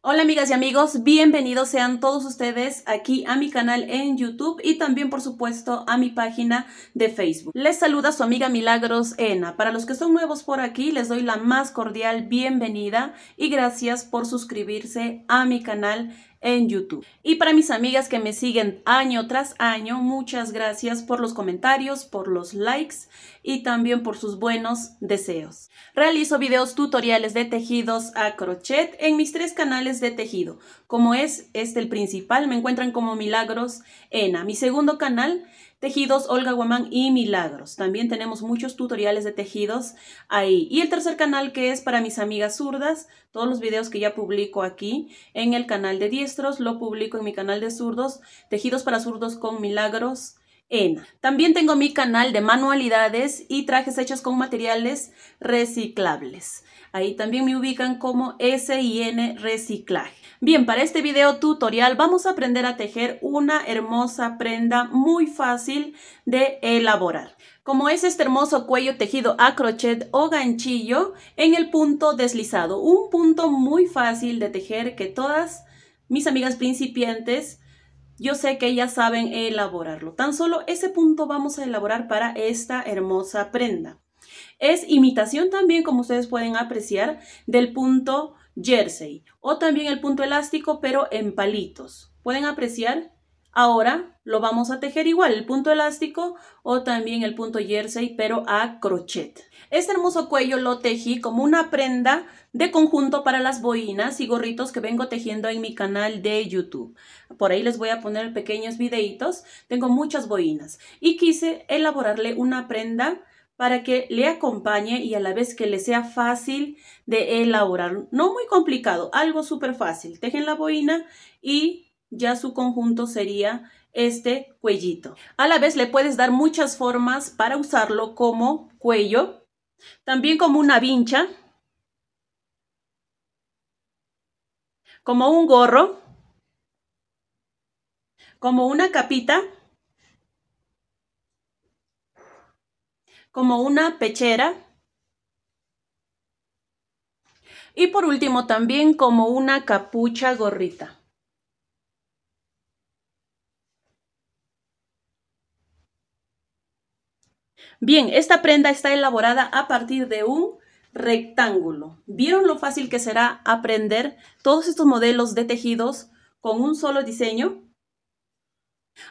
Hola amigas y amigos, bienvenidos sean todos ustedes aquí a mi canal en YouTube y también por supuesto a mi página de Facebook. Les saluda su amiga Milagros Ena. Para los que son nuevos por aquí, les doy la más cordial bienvenida y gracias por suscribirse a mi canal en YouTube. Y para mis amigas que me siguen año tras año, muchas gracias por los comentarios, por los likes y también por sus buenos deseos. Realizo videos tutoriales de tejidos a crochet en mis tres canales de tejido. Como es este el principal, me encuentran como Milagros Ena. Mi segundo canal Tejidos, Olga Guamán y Milagros. También tenemos muchos tutoriales de tejidos ahí. Y el tercer canal que es para mis amigas zurdas, todos los videos que ya publico aquí en el canal de diestros, lo publico en mi canal de zurdos, tejidos para zurdos con milagros, también tengo mi canal de manualidades y trajes hechos con materiales reciclables. Ahí también me ubican como SIN Reciclaje. Bien, para este video tutorial vamos a aprender a tejer una hermosa prenda muy fácil de elaborar. Como es este hermoso cuello tejido a crochet o ganchillo en el punto deslizado. Un punto muy fácil de tejer que todas mis amigas principiantes yo sé que ya saben elaborarlo. Tan solo ese punto vamos a elaborar para esta hermosa prenda. Es imitación también, como ustedes pueden apreciar, del punto jersey o también el punto elástico, pero en palitos. Pueden apreciar, ahora lo vamos a tejer igual, el punto elástico o también el punto jersey, pero a crochet. Este hermoso cuello lo tejí como una prenda de conjunto para las boinas y gorritos que vengo tejiendo en mi canal de YouTube. Por ahí les voy a poner pequeños videitos. Tengo muchas boinas y quise elaborarle una prenda para que le acompañe y a la vez que le sea fácil de elaborar. No muy complicado, algo súper fácil. Tejen la boina y ya su conjunto sería este cuellito. A la vez le puedes dar muchas formas para usarlo como cuello también como una vincha, como un gorro, como una capita, como una pechera y por último también como una capucha gorrita. Bien, esta prenda está elaborada a partir de un rectángulo. ¿Vieron lo fácil que será aprender todos estos modelos de tejidos con un solo diseño?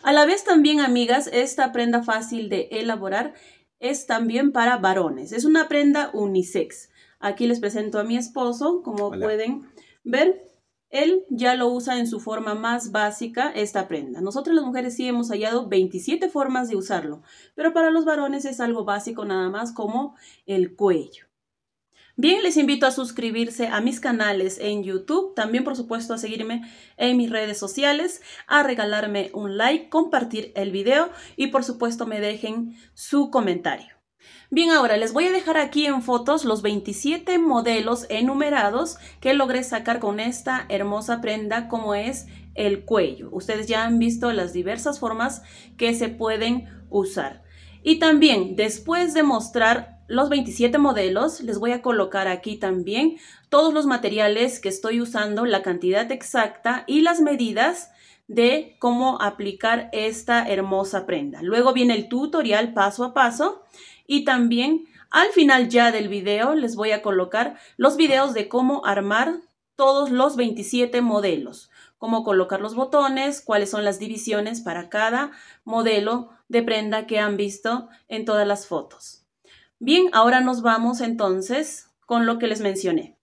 A la vez también, amigas, esta prenda fácil de elaborar es también para varones. Es una prenda unisex. Aquí les presento a mi esposo, como pueden ver. Él ya lo usa en su forma más básica esta prenda. Nosotras las mujeres sí hemos hallado 27 formas de usarlo, pero para los varones es algo básico nada más como el cuello. Bien, les invito a suscribirse a mis canales en YouTube, también por supuesto a seguirme en mis redes sociales, a regalarme un like, compartir el video y por supuesto me dejen su comentario. Bien, ahora les voy a dejar aquí en fotos los 27 modelos enumerados que logré sacar con esta hermosa prenda como es el cuello. Ustedes ya han visto las diversas formas que se pueden usar. Y también después de mostrar los 27 modelos, les voy a colocar aquí también todos los materiales que estoy usando, la cantidad exacta y las medidas de cómo aplicar esta hermosa prenda. Luego viene el tutorial paso a paso y también al final ya del video les voy a colocar los videos de cómo armar todos los 27 modelos, cómo colocar los botones, cuáles son las divisiones para cada modelo de prenda que han visto en todas las fotos. Bien, ahora nos vamos entonces con lo que les mencioné.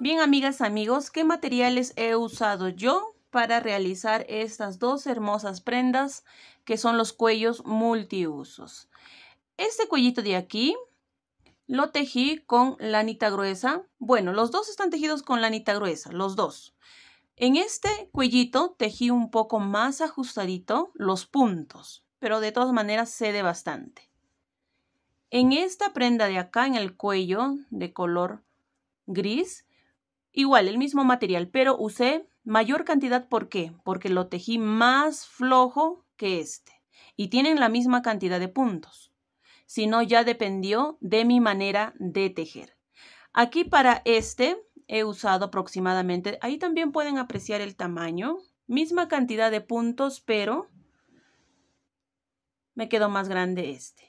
Bien, amigas, amigos, ¿qué materiales he usado yo para realizar estas dos hermosas prendas que son los cuellos multiusos? Este cuellito de aquí lo tejí con lanita gruesa. Bueno, los dos están tejidos con lanita gruesa, los dos. En este cuellito tejí un poco más ajustadito los puntos, pero de todas maneras cede bastante. En esta prenda de acá, en el cuello de color gris, Igual, el mismo material, pero usé mayor cantidad. ¿Por qué? Porque lo tejí más flojo que este. Y tienen la misma cantidad de puntos. Si no, ya dependió de mi manera de tejer. Aquí para este he usado aproximadamente, ahí también pueden apreciar el tamaño, misma cantidad de puntos, pero me quedó más grande este.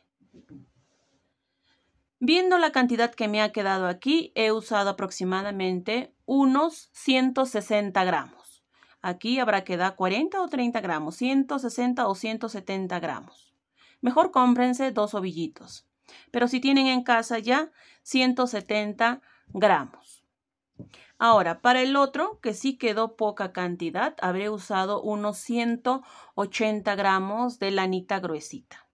Viendo la cantidad que me ha quedado aquí, he usado aproximadamente unos 160 gramos. Aquí habrá que dar 40 o 30 gramos, 160 o 170 gramos. Mejor cómprense dos ovillitos. Pero si tienen en casa ya 170 gramos. Ahora, para el otro, que sí quedó poca cantidad, habré usado unos 180 gramos de lanita gruesita.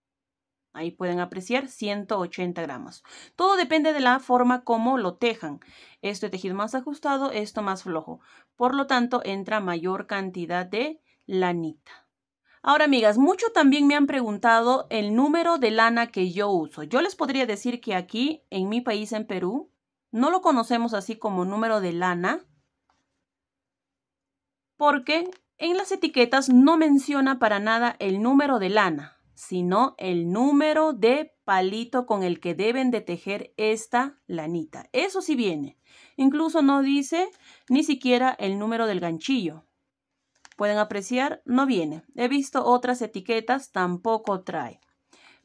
Ahí pueden apreciar 180 gramos. Todo depende de la forma como lo tejan. Este tejido más ajustado, esto más flojo. Por lo tanto, entra mayor cantidad de lanita. Ahora, amigas, mucho también me han preguntado el número de lana que yo uso. Yo les podría decir que aquí, en mi país, en Perú, no lo conocemos así como número de lana, porque en las etiquetas no menciona para nada el número de lana sino el número de palito con el que deben de tejer esta lanita. Eso sí viene. Incluso no dice ni siquiera el número del ganchillo. Pueden apreciar, no viene. He visto otras etiquetas, tampoco trae.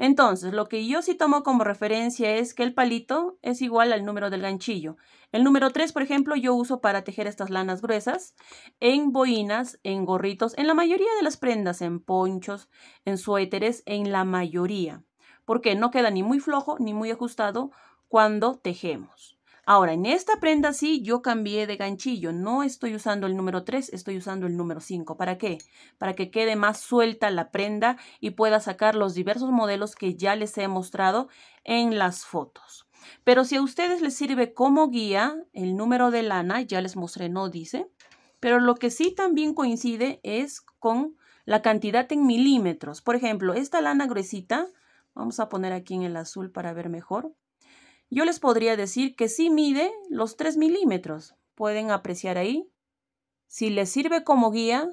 Entonces, lo que yo sí tomo como referencia es que el palito es igual al número del ganchillo. El número 3, por ejemplo, yo uso para tejer estas lanas gruesas en boinas, en gorritos, en la mayoría de las prendas, en ponchos, en suéteres, en la mayoría. Porque no queda ni muy flojo ni muy ajustado cuando tejemos. Ahora, en esta prenda sí, yo cambié de ganchillo. No estoy usando el número 3, estoy usando el número 5. ¿Para qué? Para que quede más suelta la prenda y pueda sacar los diversos modelos que ya les he mostrado en las fotos. Pero si a ustedes les sirve como guía, el número de lana, ya les mostré, no dice. Pero lo que sí también coincide es con la cantidad en milímetros. Por ejemplo, esta lana gruesita, vamos a poner aquí en el azul para ver mejor. Yo les podría decir que sí mide los 3 milímetros. Pueden apreciar ahí. Si les sirve como guía,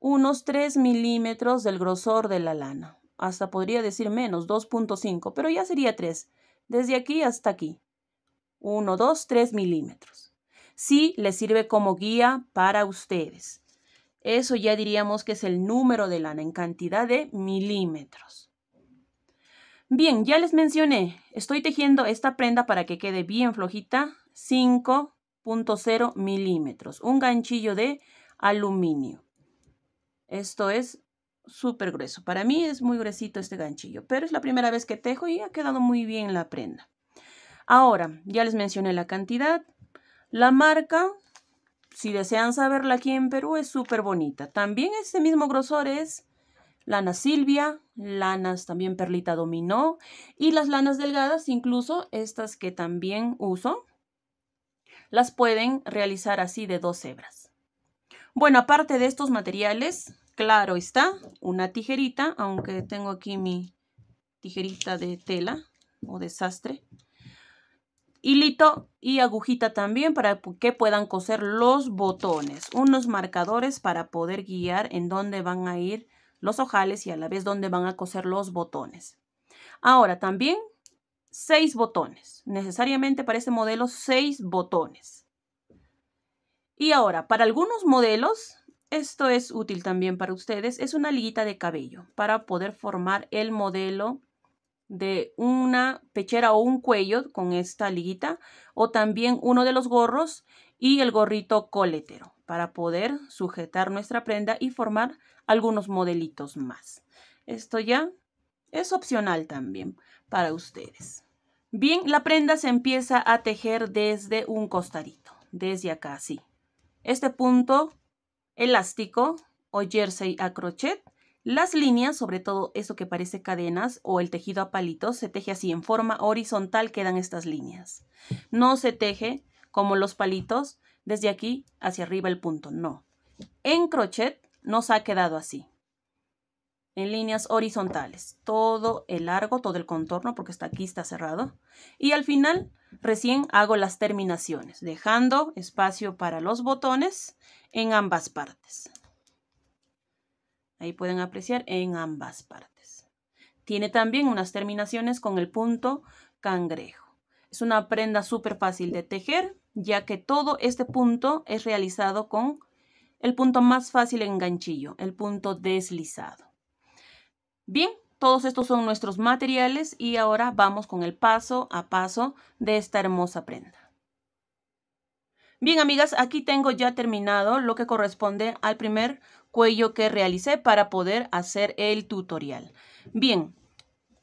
unos 3 milímetros del grosor de la lana. Hasta podría decir menos, 2.5, pero ya sería 3. Desde aquí hasta aquí. 1, 2, 3 milímetros. Sí les sirve como guía para ustedes. Eso ya diríamos que es el número de lana en cantidad de milímetros. Bien, ya les mencioné, estoy tejiendo esta prenda para que quede bien flojita, 5.0 milímetros, un ganchillo de aluminio. Esto es súper grueso, para mí es muy gruesito este ganchillo, pero es la primera vez que tejo y ha quedado muy bien la prenda. Ahora, ya les mencioné la cantidad, la marca, si desean saberla aquí en Perú es súper bonita. También este mismo grosor es lana Silvia lanas también perlita dominó y las lanas delgadas, incluso estas que también uso, las pueden realizar así de dos hebras. Bueno, aparte de estos materiales, claro está, una tijerita, aunque tengo aquí mi tijerita de tela o de sastre. Hilito y agujita también para que puedan coser los botones. Unos marcadores para poder guiar en dónde van a ir los ojales y a la vez donde van a coser los botones. Ahora, también seis botones. Necesariamente para este modelo seis botones. Y ahora, para algunos modelos, esto es útil también para ustedes, es una liguita de cabello para poder formar el modelo de una pechera o un cuello con esta liguita o también uno de los gorros y el gorrito coletero para poder sujetar nuestra prenda y formar algunos modelitos más. Esto ya es opcional también para ustedes. Bien, la prenda se empieza a tejer desde un costadito, desde acá así. Este punto elástico o jersey a crochet, las líneas, sobre todo eso que parece cadenas o el tejido a palitos, se teje así, en forma horizontal quedan estas líneas. No se teje como los palitos, desde aquí hacia arriba el punto. No. En crochet nos ha quedado así. En líneas horizontales. Todo el largo, todo el contorno, porque está aquí, está cerrado. Y al final recién hago las terminaciones, dejando espacio para los botones en ambas partes. Ahí pueden apreciar en ambas partes. Tiene también unas terminaciones con el punto cangrejo. Es una prenda súper fácil de tejer ya que todo este punto es realizado con el punto más fácil en ganchillo, el punto deslizado. Bien, todos estos son nuestros materiales y ahora vamos con el paso a paso de esta hermosa prenda. Bien, amigas, aquí tengo ya terminado lo que corresponde al primer cuello que realicé para poder hacer el tutorial. Bien,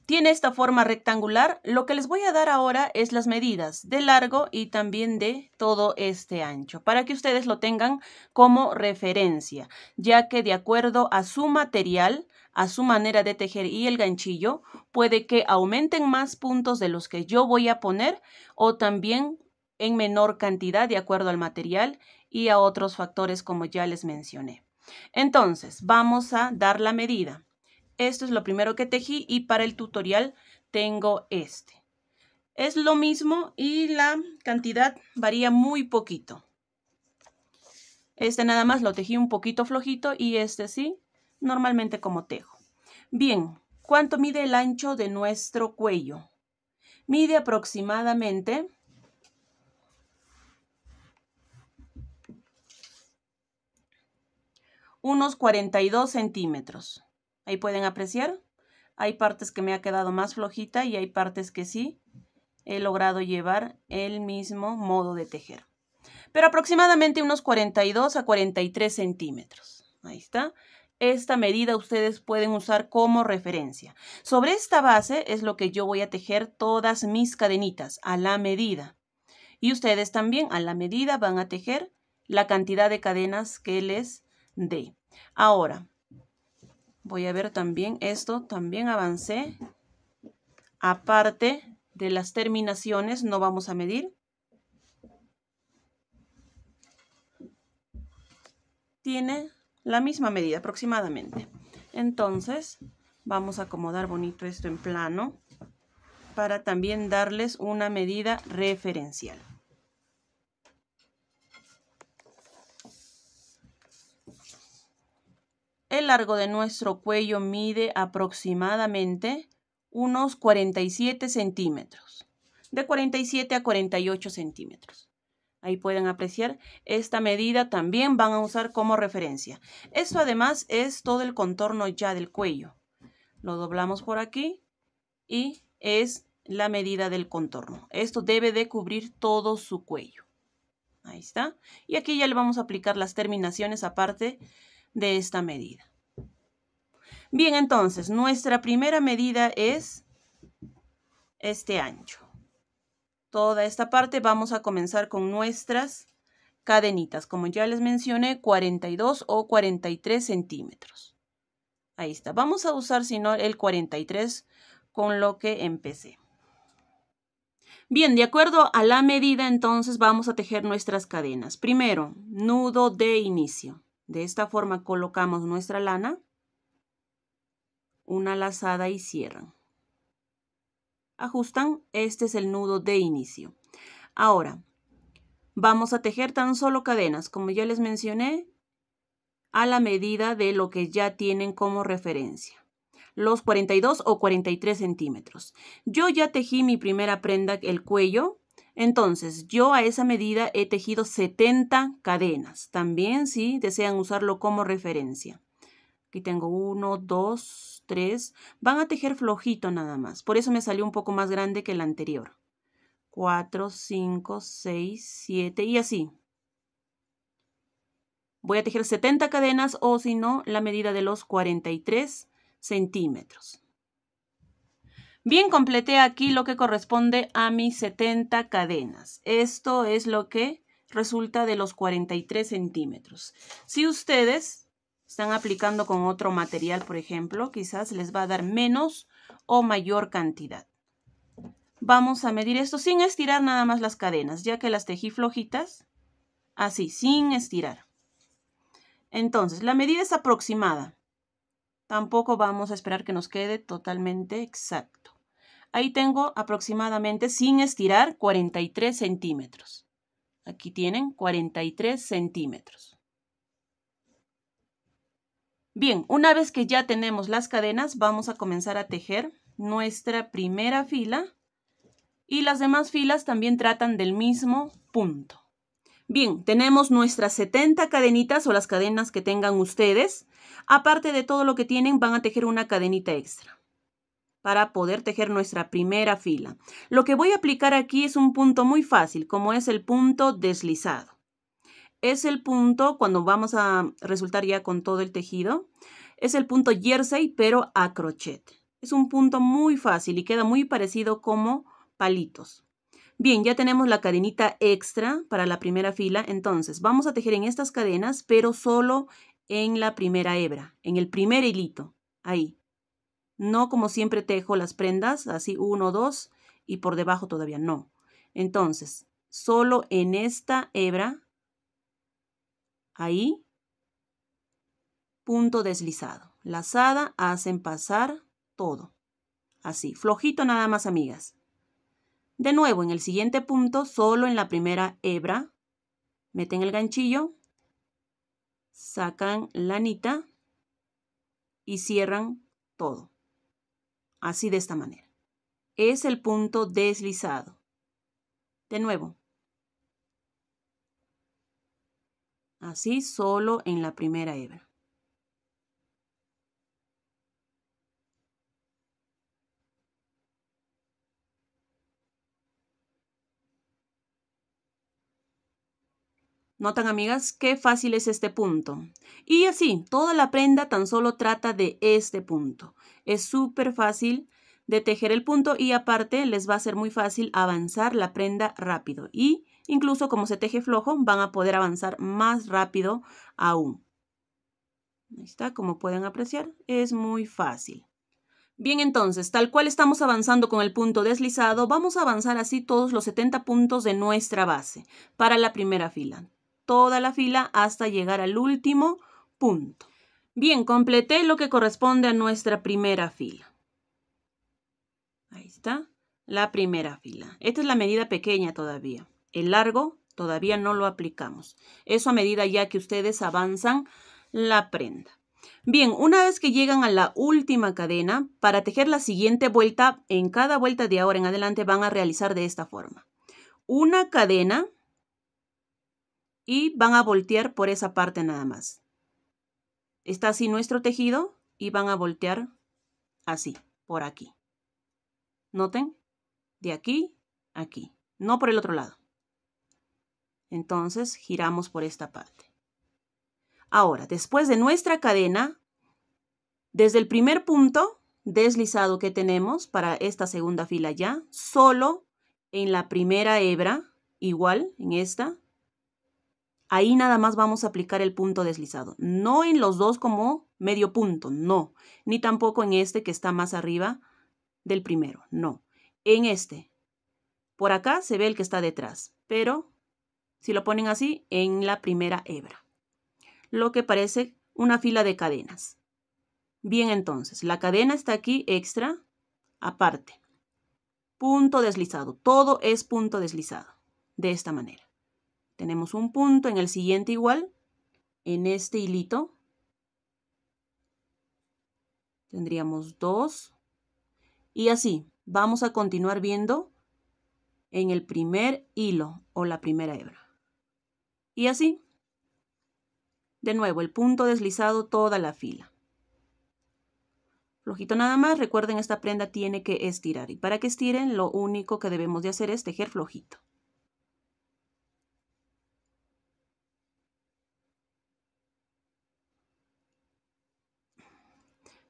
tiene esta forma rectangular. Lo que les voy a dar ahora es las medidas de largo y también de todo este ancho para que ustedes lo tengan como referencia, ya que de acuerdo a su material, a su manera de tejer y el ganchillo, puede que aumenten más puntos de los que yo voy a poner o también en menor cantidad de acuerdo al material y a otros factores como ya les mencioné. Entonces, vamos a dar la medida. Esto es lo primero que tejí y para el tutorial tengo este. Es lo mismo y la cantidad varía muy poquito. Este nada más lo tejí un poquito flojito y este sí, normalmente como tejo. Bien, ¿cuánto mide el ancho de nuestro cuello? Mide aproximadamente unos 42 centímetros. Ahí pueden apreciar. Hay partes que me ha quedado más flojita y hay partes que sí he logrado llevar el mismo modo de tejer. Pero aproximadamente unos 42 a 43 centímetros. Ahí está. Esta medida ustedes pueden usar como referencia. Sobre esta base es lo que yo voy a tejer todas mis cadenitas a la medida. Y ustedes también a la medida van a tejer la cantidad de cadenas que les dé. Ahora, voy a ver también esto, también avancé. Aparte de las terminaciones, no vamos a medir. Tiene la misma medida aproximadamente. Entonces, vamos a acomodar bonito esto en plano para también darles una medida referencial. El largo de nuestro cuello mide aproximadamente unos 47 centímetros, de 47 a 48 centímetros. Ahí pueden apreciar esta medida, también van a usar como referencia. Esto además es todo el contorno ya del cuello. Lo doblamos por aquí y es la medida del contorno. Esto debe de cubrir todo su cuello. Ahí está. Y aquí ya le vamos a aplicar las terminaciones aparte de esta medida. Bien, entonces, nuestra primera medida es este ancho. Toda esta parte vamos a comenzar con nuestras cadenitas, como ya les mencioné, 42 o 43 centímetros. Ahí está. Vamos a usar, si no, el 43 con lo que empecé. Bien, de acuerdo a la medida, entonces vamos a tejer nuestras cadenas. Primero, nudo de inicio. De esta forma colocamos nuestra lana, una lazada y cierran. Ajustan, este es el nudo de inicio. Ahora, vamos a tejer tan solo cadenas, como ya les mencioné, a la medida de lo que ya tienen como referencia, los 42 o 43 centímetros. Yo ya tejí mi primera prenda, el cuello, entonces, yo a esa medida he tejido 70 cadenas. También si desean usarlo como referencia. Aquí tengo 1, 2, 3. Van a tejer flojito nada más. Por eso me salió un poco más grande que el anterior. 4, 5, 6, 7 y así. Voy a tejer 70 cadenas o si no, la medida de los 43 centímetros. Bien, completé aquí lo que corresponde a mis 70 cadenas. Esto es lo que resulta de los 43 centímetros. Si ustedes están aplicando con otro material, por ejemplo, quizás les va a dar menos o mayor cantidad. Vamos a medir esto sin estirar nada más las cadenas, ya que las tejí flojitas, así, sin estirar. Entonces, la medida es aproximada. Tampoco vamos a esperar que nos quede totalmente exacto. Ahí tengo aproximadamente, sin estirar, 43 centímetros. Aquí tienen 43 centímetros. Bien, una vez que ya tenemos las cadenas, vamos a comenzar a tejer nuestra primera fila y las demás filas también tratan del mismo punto. Bien, tenemos nuestras 70 cadenitas o las cadenas que tengan ustedes. Aparte de todo lo que tienen, van a tejer una cadenita extra para poder tejer nuestra primera fila. Lo que voy a aplicar aquí es un punto muy fácil, como es el punto deslizado. Es el punto, cuando vamos a resultar ya con todo el tejido, es el punto jersey, pero a crochet. Es un punto muy fácil y queda muy parecido como palitos. Bien, ya tenemos la cadenita extra para la primera fila, entonces vamos a tejer en estas cadenas, pero solo en la primera hebra, en el primer hilito, ahí. No como siempre tejo las prendas, así uno, dos, y por debajo todavía no. Entonces, solo en esta hebra, ahí, punto deslizado. Lazada, hacen pasar todo. Así, flojito nada más, amigas. De nuevo, en el siguiente punto, solo en la primera hebra, meten el ganchillo, sacan la anita y cierran todo así de esta manera. Es el punto deslizado. De nuevo. Así solo en la primera hebra. Notan amigas qué fácil es este punto. Y así, toda la prenda tan solo trata de este punto. Es súper fácil de tejer el punto y aparte les va a ser muy fácil avanzar la prenda rápido. Y incluso como se teje flojo van a poder avanzar más rápido aún. Ahí está, como pueden apreciar, es muy fácil. Bien, entonces, tal cual estamos avanzando con el punto deslizado, vamos a avanzar así todos los 70 puntos de nuestra base para la primera fila toda la fila hasta llegar al último punto. Bien, completé lo que corresponde a nuestra primera fila. Ahí está, la primera fila. Esta es la medida pequeña todavía. El largo todavía no lo aplicamos. Eso a medida ya que ustedes avanzan la prenda. Bien, una vez que llegan a la última cadena, para tejer la siguiente vuelta, en cada vuelta de ahora en adelante van a realizar de esta forma. Una cadena y van a voltear por esa parte nada más. Está así nuestro tejido y van a voltear así, por aquí. Noten, de aquí, aquí, no por el otro lado. Entonces giramos por esta parte. Ahora, después de nuestra cadena, desde el primer punto deslizado que tenemos para esta segunda fila ya, solo en la primera hebra, igual en esta, Ahí nada más vamos a aplicar el punto deslizado. No en los dos como medio punto, no. Ni tampoco en este que está más arriba del primero, no. En este. Por acá se ve el que está detrás, pero si lo ponen así, en la primera hebra. Lo que parece una fila de cadenas. Bien, entonces, la cadena está aquí extra, aparte. Punto deslizado. Todo es punto deslizado. De esta manera. Tenemos un punto en el siguiente igual, en este hilito. Tendríamos dos. Y así, vamos a continuar viendo en el primer hilo o la primera hebra. Y así. De nuevo, el punto deslizado toda la fila. Flojito nada más, recuerden esta prenda tiene que estirar y para que estiren lo único que debemos de hacer es tejer flojito.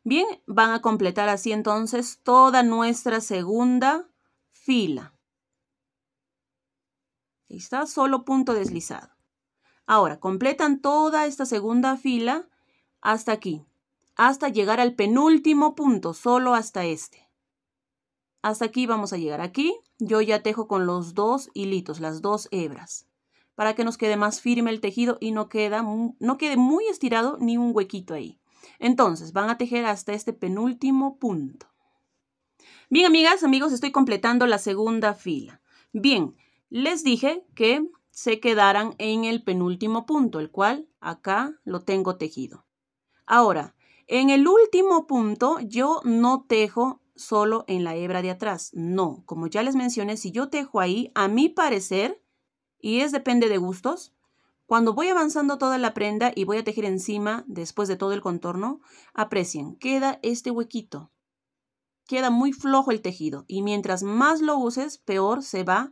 Bien, van a completar así entonces toda nuestra segunda fila. Ahí está, solo punto deslizado. Ahora, completan toda esta segunda fila hasta aquí, hasta llegar al penúltimo punto, solo hasta este. Hasta aquí vamos a llegar. Aquí yo ya tejo con los dos hilitos, las dos hebras, para que nos quede más firme el tejido y no, no quede muy estirado ni un huequito ahí. Entonces, van a tejer hasta este penúltimo punto. Bien, amigas, amigos, estoy completando la segunda fila. Bien, les dije que se quedaran en el penúltimo punto, el cual acá lo tengo tejido. Ahora, en el último punto yo no tejo solo en la hebra de atrás. No, como ya les mencioné, si yo tejo ahí, a mi parecer, y es depende de gustos, cuando voy avanzando toda la prenda y voy a tejer encima, después de todo el contorno, aprecien, queda este huequito. Queda muy flojo el tejido y mientras más lo uses, peor se va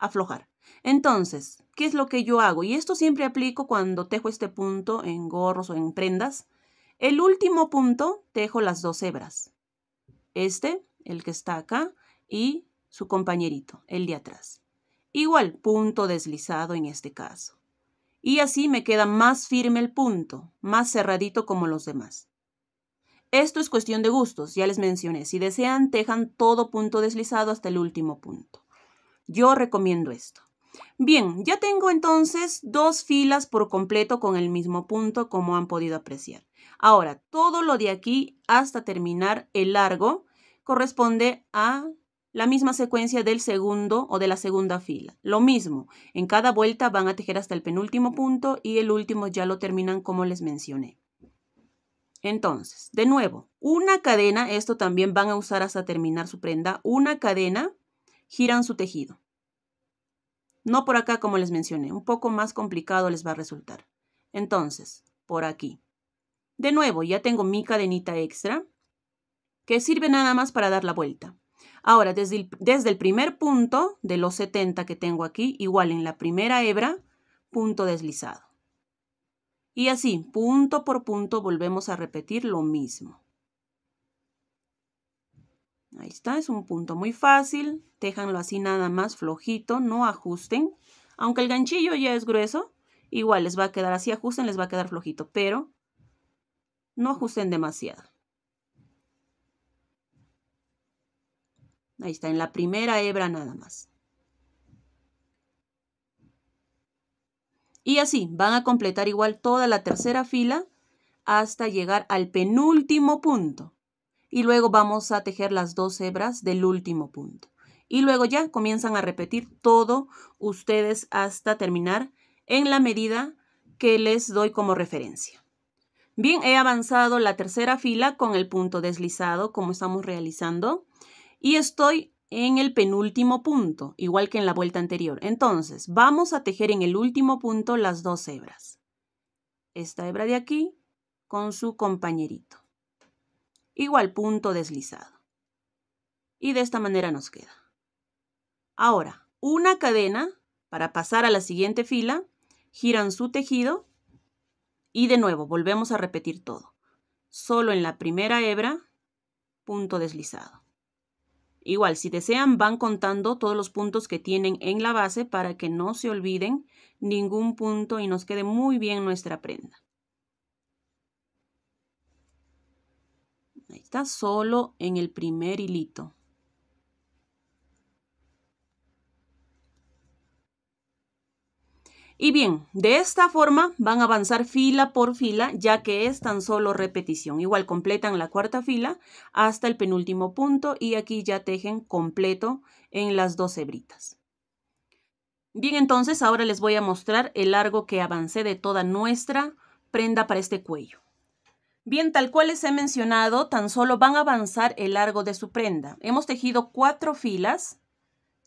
a aflojar. Entonces, ¿qué es lo que yo hago? Y esto siempre aplico cuando tejo este punto en gorros o en prendas. El último punto tejo las dos hebras. Este, el que está acá, y su compañerito, el de atrás. Igual, punto deslizado en este caso y así me queda más firme el punto, más cerradito como los demás. Esto es cuestión de gustos, ya les mencioné. Si desean, tejan todo punto deslizado hasta el último punto. Yo recomiendo esto. Bien, ya tengo entonces dos filas por completo con el mismo punto, como han podido apreciar. Ahora, todo lo de aquí hasta terminar el largo corresponde a la misma secuencia del segundo o de la segunda fila. Lo mismo, en cada vuelta van a tejer hasta el penúltimo punto y el último ya lo terminan como les mencioné. Entonces, de nuevo, una cadena, esto también van a usar hasta terminar su prenda, una cadena, giran su tejido. No por acá como les mencioné, un poco más complicado les va a resultar. Entonces, por aquí. De nuevo, ya tengo mi cadenita extra, que sirve nada más para dar la vuelta. Ahora, desde el, desde el primer punto de los 70 que tengo aquí, igual en la primera hebra, punto deslizado. Y así, punto por punto, volvemos a repetir lo mismo. Ahí está, es un punto muy fácil. Déjanlo así nada más flojito, no ajusten. Aunque el ganchillo ya es grueso, igual les va a quedar así, ajusten, les va a quedar flojito, pero no ajusten demasiado. Ahí está, en la primera hebra nada más. Y así, van a completar igual toda la tercera fila hasta llegar al penúltimo punto. Y luego vamos a tejer las dos hebras del último punto. Y luego ya comienzan a repetir todo ustedes hasta terminar en la medida que les doy como referencia. Bien, he avanzado la tercera fila con el punto deslizado como estamos realizando y estoy en el penúltimo punto, igual que en la vuelta anterior. Entonces, vamos a tejer en el último punto las dos hebras. Esta hebra de aquí con su compañerito. Igual punto deslizado. Y de esta manera nos queda. Ahora, una cadena, para pasar a la siguiente fila, giran su tejido y de nuevo volvemos a repetir todo. Solo en la primera hebra, punto deslizado. Igual, si desean, van contando todos los puntos que tienen en la base para que no se olviden ningún punto y nos quede muy bien nuestra prenda. Ahí está, solo en el primer hilito. Y bien, de esta forma van a avanzar fila por fila, ya que es tan solo repetición. Igual completan la cuarta fila hasta el penúltimo punto y aquí ya tejen completo en las dos hebritas. Bien, entonces ahora les voy a mostrar el largo que avancé de toda nuestra prenda para este cuello. Bien, tal cual les he mencionado, tan solo van a avanzar el largo de su prenda. Hemos tejido cuatro filas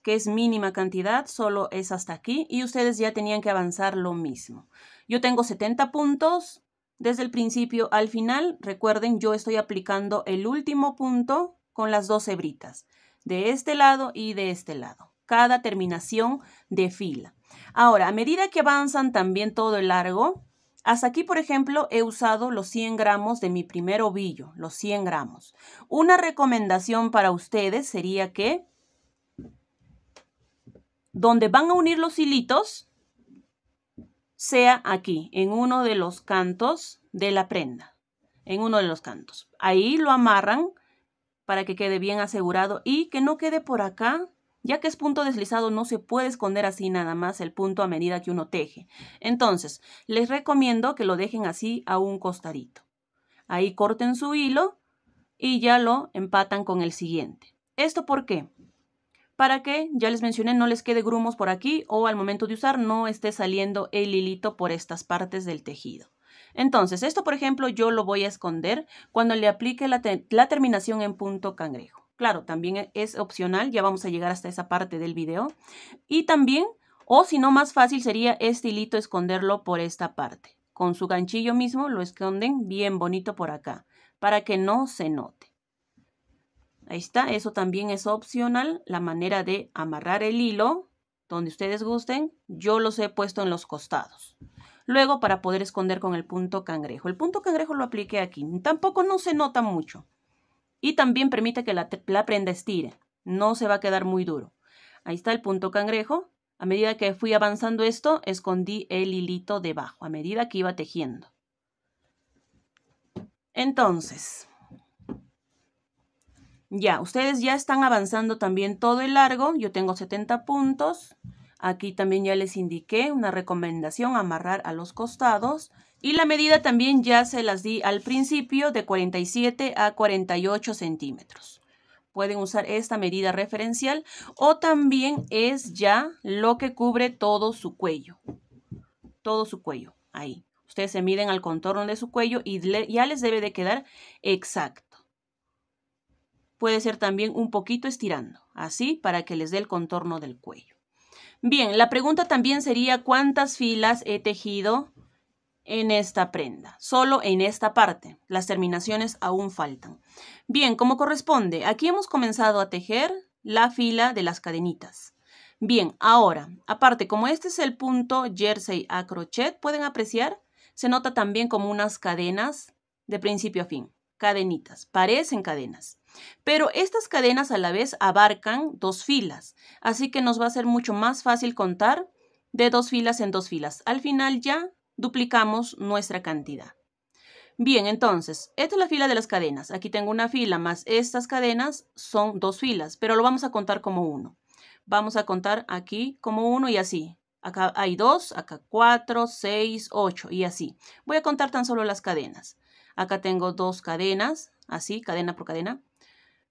que es mínima cantidad, solo es hasta aquí y ustedes ya tenían que avanzar lo mismo. Yo tengo 70 puntos desde el principio al final. Recuerden, yo estoy aplicando el último punto con las dos hebritas, de este lado y de este lado, cada terminación de fila. Ahora, a medida que avanzan también todo el largo, hasta aquí, por ejemplo, he usado los 100 gramos de mi primer ovillo, los 100 gramos. Una recomendación para ustedes sería que donde van a unir los hilitos sea aquí, en uno de los cantos de la prenda, en uno de los cantos. Ahí lo amarran para que quede bien asegurado y que no quede por acá, ya que es punto deslizado no se puede esconder así nada más el punto a medida que uno teje. Entonces, les recomiendo que lo dejen así a un costadito. Ahí corten su hilo y ya lo empatan con el siguiente. ¿Esto por qué? para que, ya les mencioné, no les quede grumos por aquí o al momento de usar no esté saliendo el hilito por estas partes del tejido. Entonces, esto por ejemplo yo lo voy a esconder cuando le aplique la, terminación en punto cangrejo. Claro, también e-, es opcional, ya vamos a llegar hasta esa parte del video. Y también, o si no más fácil sería este hilito esconderlo por esta parte. Con su ganchillo mismo lo esconden bien bonito por acá, para que no se note. Ahí está, eso también es opcional, la manera de amarrar el hilo donde ustedes gusten, yo los he puesto en los costados. Luego para poder esconder con el punto cangrejo. El punto cangrejo lo apliqué aquí, tampoco no se nota mucho. Y también permite que la, la prenda estire, no se va a quedar muy duro. Ahí está el punto cangrejo. A medida que fui avanzando esto, escondí el hilito debajo, a medida que iba tejiendo. Entonces, ya, ustedes ya están avanzando también todo el largo. Yo tengo 70 puntos. Aquí también ya les indiqué una recomendación, amarrar a los costados. Y la medida también ya se las di al principio de 47 a 48 centímetros. Pueden usar esta medida referencial o también es ya lo que cubre todo su cuello. Todo su cuello, ahí. Ustedes se miden al contorno de su cuello y ya les debe de quedar exacto. Puede ser también un poquito estirando, así para que les dé el contorno del cuello. Bien, la pregunta también sería cuántas filas he tejido en esta prenda, solo en esta parte. Las terminaciones aún faltan. Bien, como corresponde, aquí hemos comenzado a tejer la fila de las cadenitas. Bien, ahora, aparte, como este es el punto jersey a crochet, pueden apreciar, se nota también como unas cadenas de principio a fin, cadenitas, parecen cadenas. Pero estas cadenas a la vez abarcan dos filas, así que nos va a ser mucho más fácil contar de dos filas en dos filas. Al final ya duplicamos nuestra cantidad. Bien, entonces, esta es la fila de las cadenas. Aquí tengo una fila más estas cadenas, son dos filas, pero lo vamos a contar como uno. Vamos a contar aquí como uno y así. Acá hay dos, acá cuatro, seis, ocho y así. Voy a contar tan solo las cadenas. Acá tengo dos cadenas, así, cadena por cadena.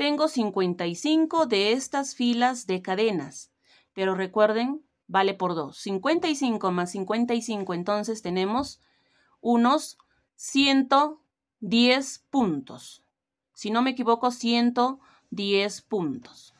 Tengo 55 de estas filas de cadenas, pero recuerden, vale por 2. 55 más 55, entonces tenemos unos 110 puntos. Si no me equivoco, 110 puntos.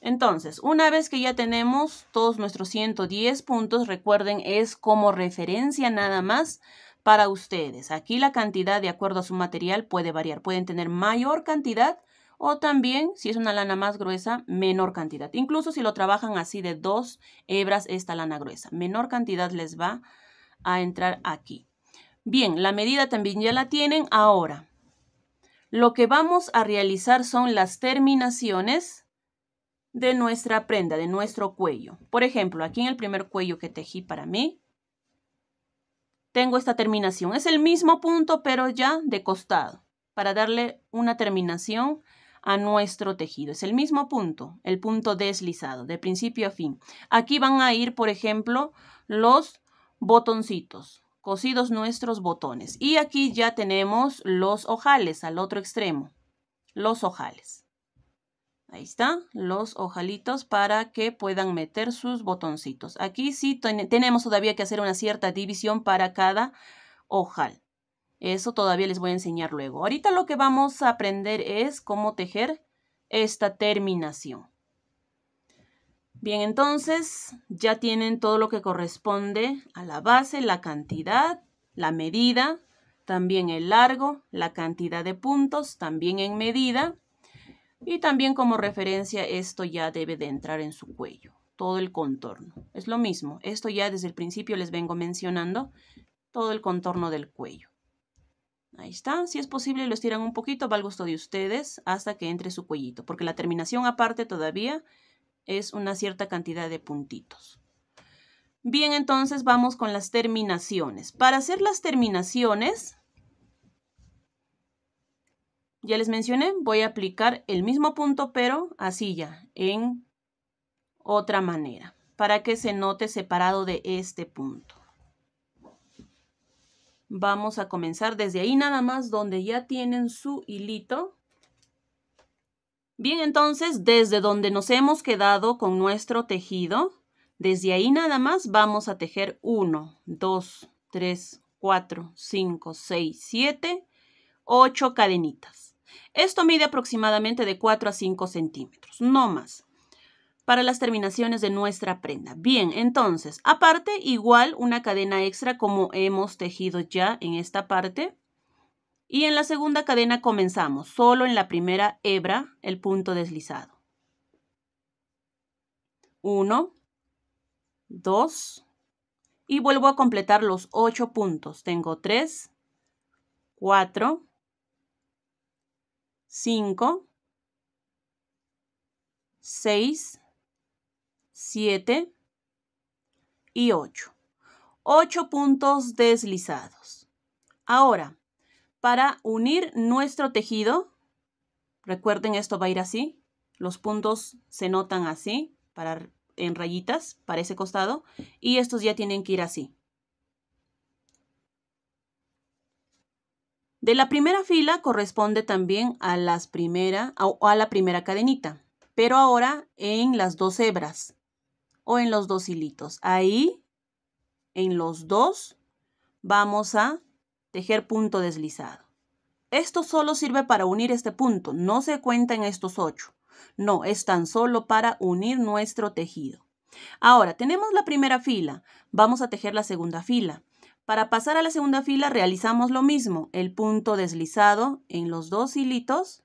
Entonces, una vez que ya tenemos todos nuestros 110 puntos, recuerden, es como referencia nada más para ustedes. Aquí la cantidad de acuerdo a su material puede variar. Pueden tener mayor cantidad o también, si es una lana más gruesa, menor cantidad. Incluso si lo trabajan así de dos hebras esta lana gruesa. Menor cantidad les va a entrar aquí. Bien, la medida también ya la tienen. Ahora, lo que vamos a realizar son las terminaciones de nuestra prenda, de nuestro cuello. Por ejemplo, aquí en el primer cuello que tejí para mí, tengo esta terminación. Es el mismo punto, pero ya de costado, para darle una terminación a nuestro tejido. Es el mismo punto, el punto deslizado, de principio a fin. Aquí van a ir, por ejemplo, los botoncitos, cosidos nuestros botones. Y aquí ya tenemos los ojales al otro extremo, los ojales. Ahí está, los ojalitos para que puedan meter sus botoncitos. Aquí sí tenemos todavía que hacer una cierta división para cada ojal. Eso todavía les voy a enseñar luego. Ahorita lo que vamos a aprender es cómo tejer esta terminación. Bien, entonces ya tienen todo lo que corresponde a la base, la cantidad, la medida, también el largo, la cantidad de puntos, también en medida y también como referencia esto ya debe de entrar en su cuello, todo el contorno. Es lo mismo, esto ya desde el principio les vengo mencionando, todo el contorno del cuello. Ahí está, si es posible lo estiran un poquito, va al gusto de ustedes, hasta que entre su cuellito, porque la terminación aparte todavía es una cierta cantidad de puntitos. Bien, entonces vamos con las terminaciones. Para hacer las terminaciones, ya les mencioné, voy a aplicar el mismo punto, pero así ya, en otra manera, para que se note separado de este punto. Vamos a comenzar desde ahí nada más, donde ya tienen su hilito. Bien, entonces, desde donde nos hemos quedado con nuestro tejido, desde ahí nada más vamos a tejer 1, 2, 3, 4, 5, 6, 7, 8 cadenitas. Esto mide aproximadamente de 4 a 5 centímetros, no más, para las terminaciones de nuestra prenda. Bien, entonces, aparte, igual una cadena extra como hemos tejido ya en esta parte. Y en la segunda cadena comenzamos, solo en la primera hebra, el punto deslizado. 1, 2, y vuelvo a completar los 8 puntos. Tengo 3, 4, 5, 6, 7 y 8. 8 puntos deslizados. Ahora, para unir nuestro tejido, recuerden esto va a ir así, los puntos se notan así, para, en rayitas, para ese costado, y estos ya tienen que ir así. De la primera fila corresponde también a, las primera, la primera cadenita, pero ahora en las dos hebras o en los dos hilitos. Ahí, en los dos, vamos a tejer punto deslizado. Esto solo sirve para unir este punto, no se cuenta en estos ocho. No, es tan solo para unir nuestro tejido. Ahora, tenemos la primera fila, vamos a tejer la segunda fila. Para pasar a la segunda fila realizamos lo mismo, el punto deslizado en los dos hilitos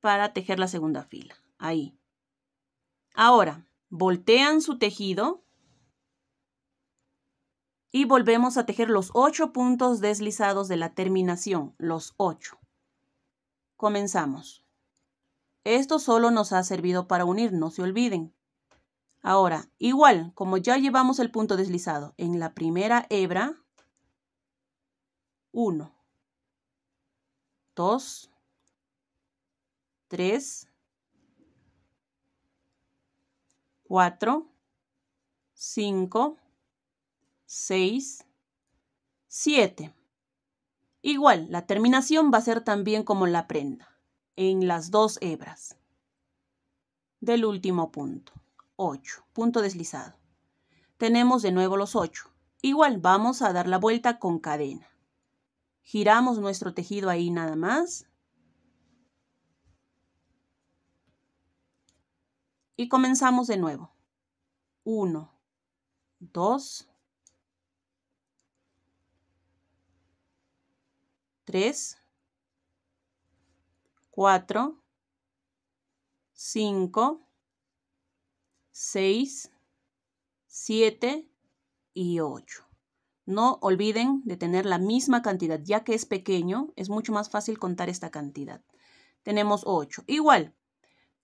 para tejer la segunda fila. Ahí. Ahora, voltean su tejido y volvemos a tejer los ocho puntos deslizados de la terminación, los ocho. Comenzamos. Esto solo nos ha servido para unir, no se olviden. Ahora, igual, como ya llevamos el punto deslizado en la primera hebra, 1, 2, 3, 4, 5, 6, 7. Igual, la terminación va a ser también como la prenda, en las dos hebras del último punto. 8, punto deslizado. Tenemos de nuevo los 8. Igual vamos a dar la vuelta con cadena. Giramos nuestro tejido ahí nada más. Y comenzamos de nuevo. 1, 2, 3, 4, 5, 6, 7 y 8. No olviden de tener la misma cantidad, ya que es pequeño, es mucho más fácil contar esta cantidad. Tenemos 8. Igual,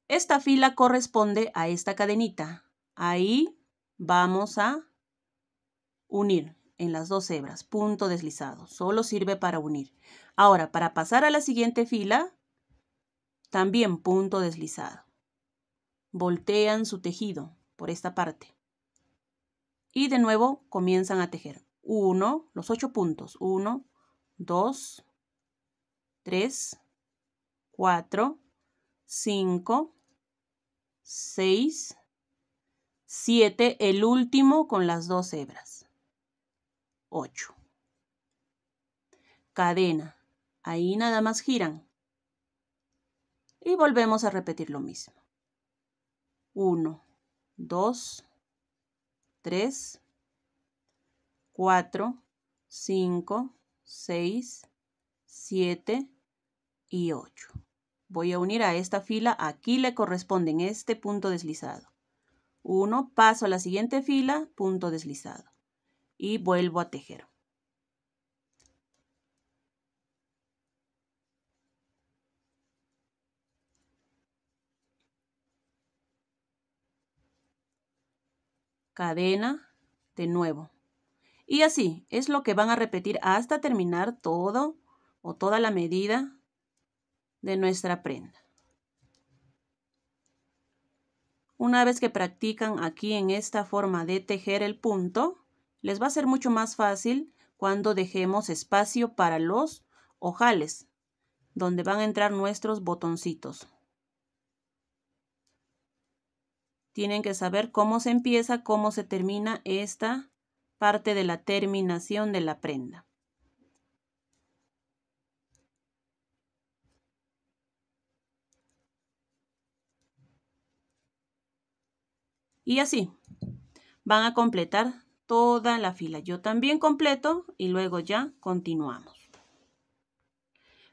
esta fila corresponde a esta cadenita. Ahí vamos a unir en las dos hebras, punto deslizado. Solo sirve para unir. Ahora, para pasar a la siguiente fila, también punto deslizado voltean su tejido por esta parte. Y de nuevo comienzan a tejer. 1, los 8 puntos. 1, 2, 3, 4, 5, 6, 7, el último con las dos hebras. 8. Cadena. Ahí nada más giran. Y volvemos a repetir lo mismo. 1, 2, 3, 4, 5, 6, 7 y 8. Voy a unir a esta fila, aquí le corresponde en este punto deslizado. 1, paso a la siguiente fila, punto deslizado y vuelvo a tejer. cadena, de nuevo. Y así es lo que van a repetir hasta terminar todo o toda la medida de nuestra prenda. Una vez que practican aquí en esta forma de tejer el punto, les va a ser mucho más fácil cuando dejemos espacio para los ojales, donde van a entrar nuestros botoncitos. tienen que saber cómo se empieza, cómo se termina esta parte de la terminación de la prenda. Y así van a completar toda la fila. Yo también completo y luego ya continuamos.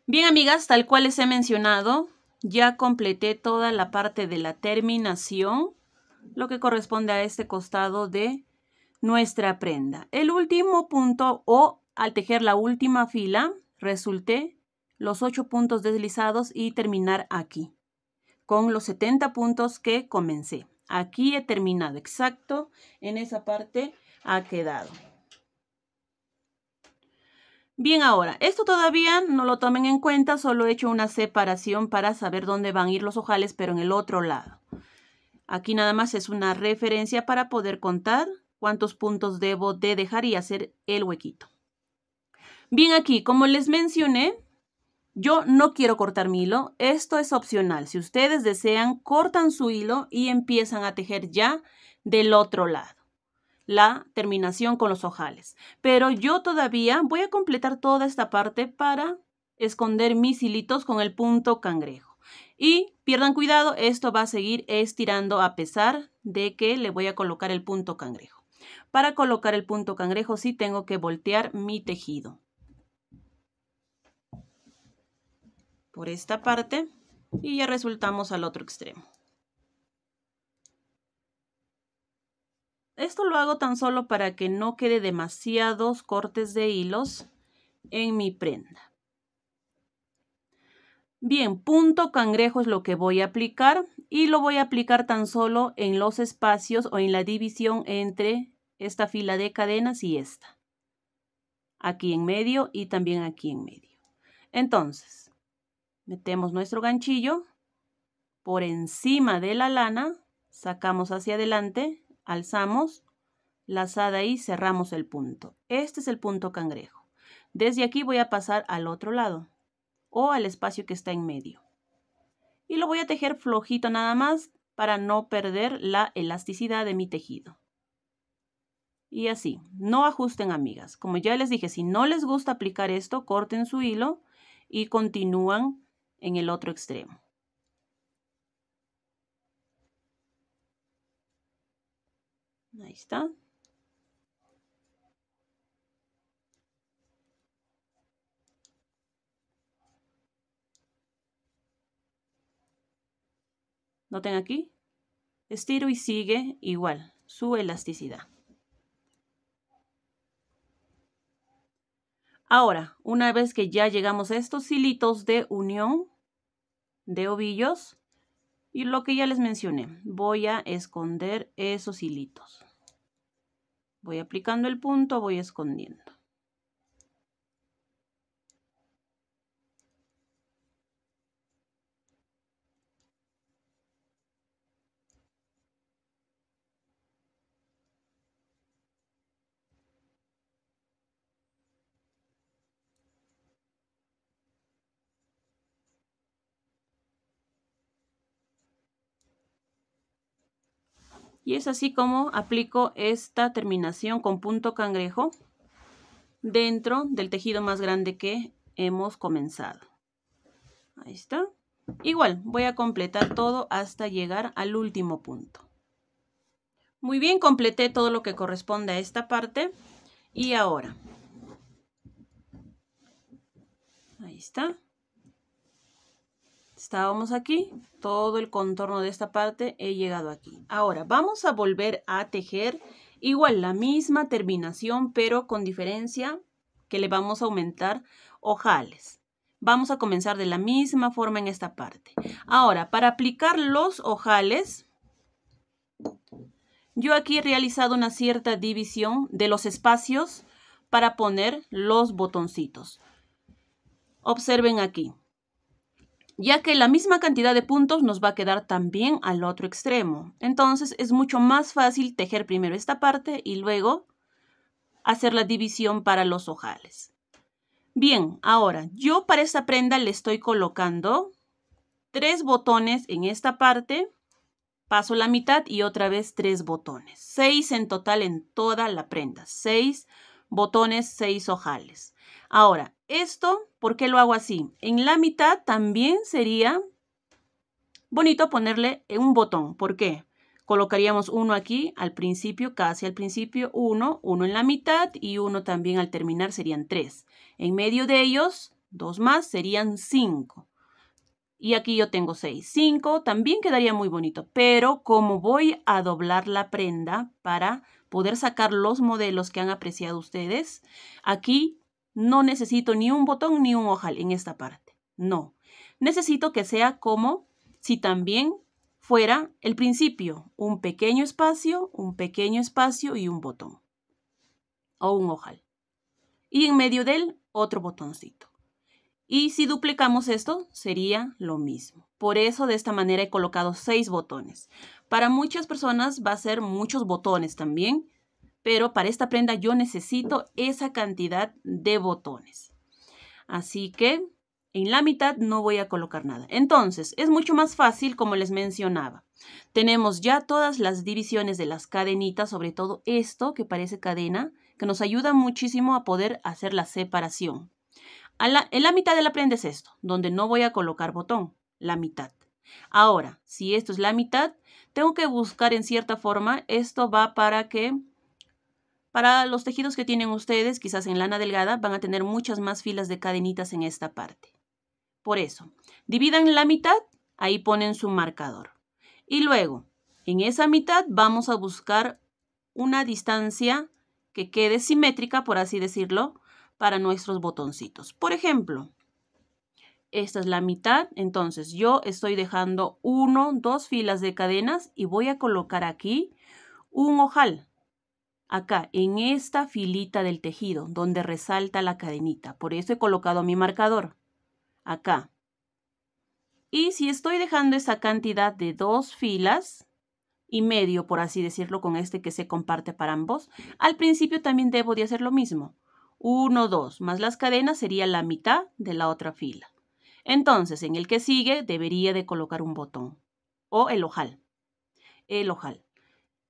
Bien, amigas, tal cual les he mencionado, ya completé toda la parte de la terminación lo que corresponde a este costado de nuestra prenda. El último punto o al tejer la última fila resulté los ocho puntos deslizados y terminar aquí con los 70 puntos que comencé. Aquí he terminado exacto, en esa parte ha quedado. Bien, ahora, esto todavía no lo tomen en cuenta, solo he hecho una separación para saber dónde van a ir los ojales, pero en el otro lado. Aquí nada más es una referencia para poder contar cuántos puntos debo de dejar y hacer el huequito. Bien aquí, como les mencioné, yo no quiero cortar mi hilo, esto es opcional. Si ustedes desean, cortan su hilo y empiezan a tejer ya del otro lado la terminación con los ojales. Pero yo todavía voy a completar toda esta parte para esconder mis hilitos con el punto cangrejo. Y Pierdan cuidado, esto va a seguir estirando a pesar de que le voy a colocar el punto cangrejo. Para colocar el punto cangrejo sí tengo que voltear mi tejido. Por esta parte y ya resultamos al otro extremo. Esto lo hago tan solo para que no quede demasiados cortes de hilos en mi prenda. Bien, punto cangrejo es lo que voy a aplicar y lo voy a aplicar tan solo en los espacios o en la división entre esta fila de cadenas y esta. Aquí en medio y también aquí en medio. Entonces, metemos nuestro ganchillo por encima de la lana, sacamos hacia adelante, alzamos, lazada y cerramos el punto. Este es el punto cangrejo. Desde aquí voy a pasar al otro lado o al espacio que está en medio. Y lo voy a tejer flojito nada más para no perder la elasticidad de mi tejido. Y así, no ajusten amigas. Como ya les dije, si no les gusta aplicar esto, corten su hilo y continúan en el otro extremo. Ahí está. Noten aquí. Estiro y sigue igual su elasticidad. Ahora, una vez que ya llegamos a estos hilitos de unión de ovillos, y lo que ya les mencioné, voy a esconder esos hilitos. Voy aplicando el punto, voy escondiendo. Y es así como aplico esta terminación con punto cangrejo dentro del tejido más grande que hemos comenzado. Ahí está. Igual, voy a completar todo hasta llegar al último punto. Muy bien, completé todo lo que corresponde a esta parte. Y ahora. Ahí está. Estábamos aquí, todo el contorno de esta parte he llegado aquí. Ahora, vamos a volver a tejer igual la misma terminación, pero con diferencia que le vamos a aumentar ojales. Vamos a comenzar de la misma forma en esta parte. Ahora, para aplicar los ojales, yo aquí he realizado una cierta división de los espacios para poner los botoncitos. Observen aquí ya que la misma cantidad de puntos nos va a quedar también al otro extremo. Entonces es mucho más fácil tejer primero esta parte y luego hacer la división para los ojales. Bien, ahora yo para esta prenda le estoy colocando tres botones en esta parte, paso la mitad y otra vez tres botones. Seis en total en toda la prenda, seis botones, seis ojales. Ahora, esto, ¿por qué lo hago así? En la mitad también sería bonito ponerle un botón. ¿Por qué? Colocaríamos uno aquí al principio, casi al principio, uno, uno en la mitad y uno también al terminar serían tres. En medio de ellos, dos más serían cinco. Y aquí yo tengo seis. Cinco también quedaría muy bonito, pero como voy a doblar la prenda para poder sacar los modelos que han apreciado ustedes, aquí no necesito ni un botón ni un ojal en esta parte. No. Necesito que sea como si también fuera el principio. Un pequeño espacio, un pequeño espacio y un botón. O un ojal. Y en medio de él, otro botoncito. Y si duplicamos esto, sería lo mismo. Por eso de esta manera he colocado seis botones. Para muchas personas va a ser muchos botones también pero para esta prenda yo necesito esa cantidad de botones. Así que en la mitad no voy a colocar nada. Entonces, es mucho más fácil como les mencionaba. Tenemos ya todas las divisiones de las cadenitas, sobre todo esto que parece cadena, que nos ayuda muchísimo a poder hacer la separación. en la mitad de la prenda es esto, donde no voy a colocar botón, la mitad. Ahora, si esto es la mitad, tengo que buscar en cierta forma, esto va para que para los tejidos que tienen ustedes, quizás en lana delgada, van a tener muchas más filas de cadenitas en esta parte. Por eso, dividan la mitad, ahí ponen su marcador. Y luego, en esa mitad vamos a buscar una distancia que quede simétrica, por así decirlo, para nuestros botoncitos. Por ejemplo, esta es la mitad, entonces yo estoy dejando uno, dos filas de cadenas y voy a colocar aquí un ojal acá en esta filita del tejido donde resalta la cadenita. Por eso he colocado mi marcador acá. Y si estoy dejando esa cantidad de dos filas y medio, por así decirlo, con este que se comparte para ambos, al principio también debo de hacer lo mismo. Uno, dos, más las cadenas sería la mitad de la otra fila. Entonces, en el que sigue debería de colocar un botón o el ojal. El ojal.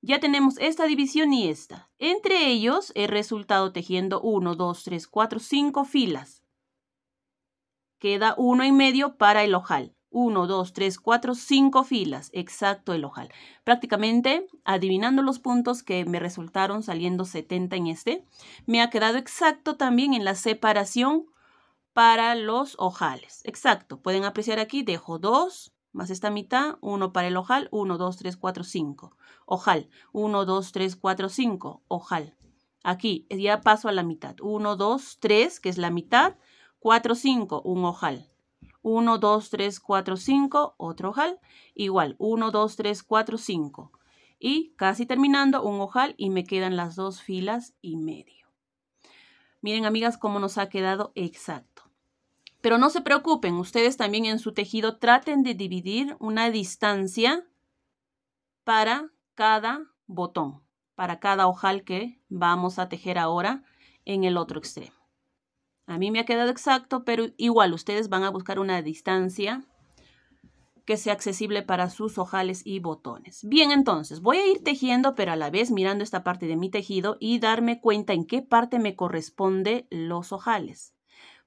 Ya tenemos esta división y esta. Entre ellos he resultado tejiendo 1, 2, 3, 4, 5 filas. Queda 1 y medio para el ojal. 1, 2, 3, 4, 5 filas. Exacto el ojal. Prácticamente, adivinando los puntos que me resultaron saliendo 70 en este, me ha quedado exacto también en la separación para los ojales. Exacto. Pueden apreciar aquí, dejo 2, más esta mitad, uno para el ojal, 1, 2, 3, 4, 5. Ojal, 1, 2, 3, 4, 5, ojal. Aquí ya paso a la mitad. 1, 2, 3, que es la mitad, 4, 5, un ojal. 1, 2, 3, 4, 5, otro ojal. Igual, 1, 2, 3, 4, 5. Y casi terminando, un ojal y me quedan las dos filas y medio. Miren, amigas, cómo nos ha quedado exacto. Pero no se preocupen, ustedes también en su tejido traten de dividir una distancia para cada botón, para cada ojal que vamos a tejer ahora en el otro extremo. A mí me ha quedado exacto, pero igual ustedes van a buscar una distancia que sea accesible para sus ojales y botones. Bien, entonces voy a ir tejiendo, pero a la vez mirando esta parte de mi tejido y darme cuenta en qué parte me corresponde los ojales.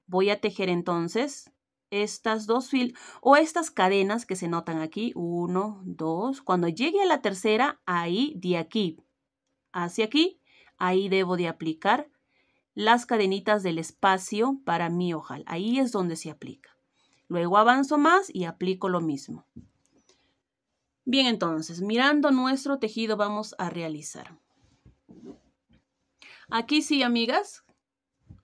Voy a tejer entonces estas dos fil o estas cadenas que se notan aquí, uno, dos, cuando llegue a la tercera, ahí de aquí hacia aquí, ahí debo de aplicar las cadenitas del espacio para mi ojal, ahí es donde se aplica. Luego avanzo más y aplico lo mismo. Bien, entonces, mirando nuestro tejido vamos a realizar. Aquí sí, amigas,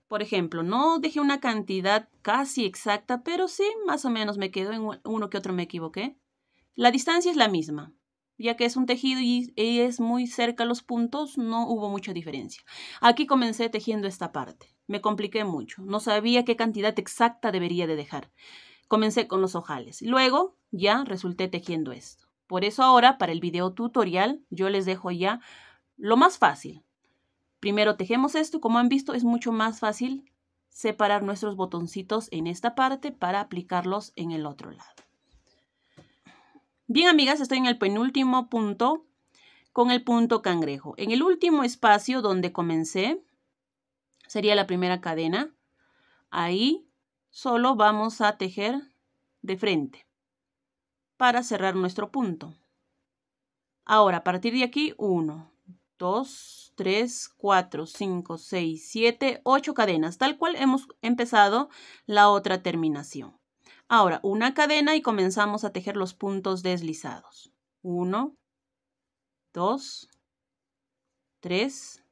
por ejemplo, no dejé una cantidad casi exacta, pero sí más o menos me quedo en uno que otro me equivoqué. La distancia es la misma, ya que es un tejido y, es muy cerca los puntos, no hubo mucha diferencia. Aquí comencé tejiendo esta parte. Me compliqué mucho, no sabía qué cantidad exacta debería de dejar. Comencé con los ojales, luego ya resulté tejiendo esto. Por eso ahora, para el video tutorial, yo les dejo ya lo más fácil, Primero tejemos esto, como han visto es mucho más fácil separar nuestros botoncitos en esta parte para aplicarlos en el otro lado. Bien amigas, estoy en el penúltimo punto con el punto cangrejo. En el último espacio donde comencé, sería la primera cadena, ahí solo vamos a tejer de frente para cerrar nuestro punto. Ahora, a partir de aquí, uno. 2, 3, 4, 5, 6, 7, 8 cadenas, tal cual hemos empezado la otra terminación. Ahora, una cadena y comenzamos a tejer los puntos deslizados. 1, 2, 3,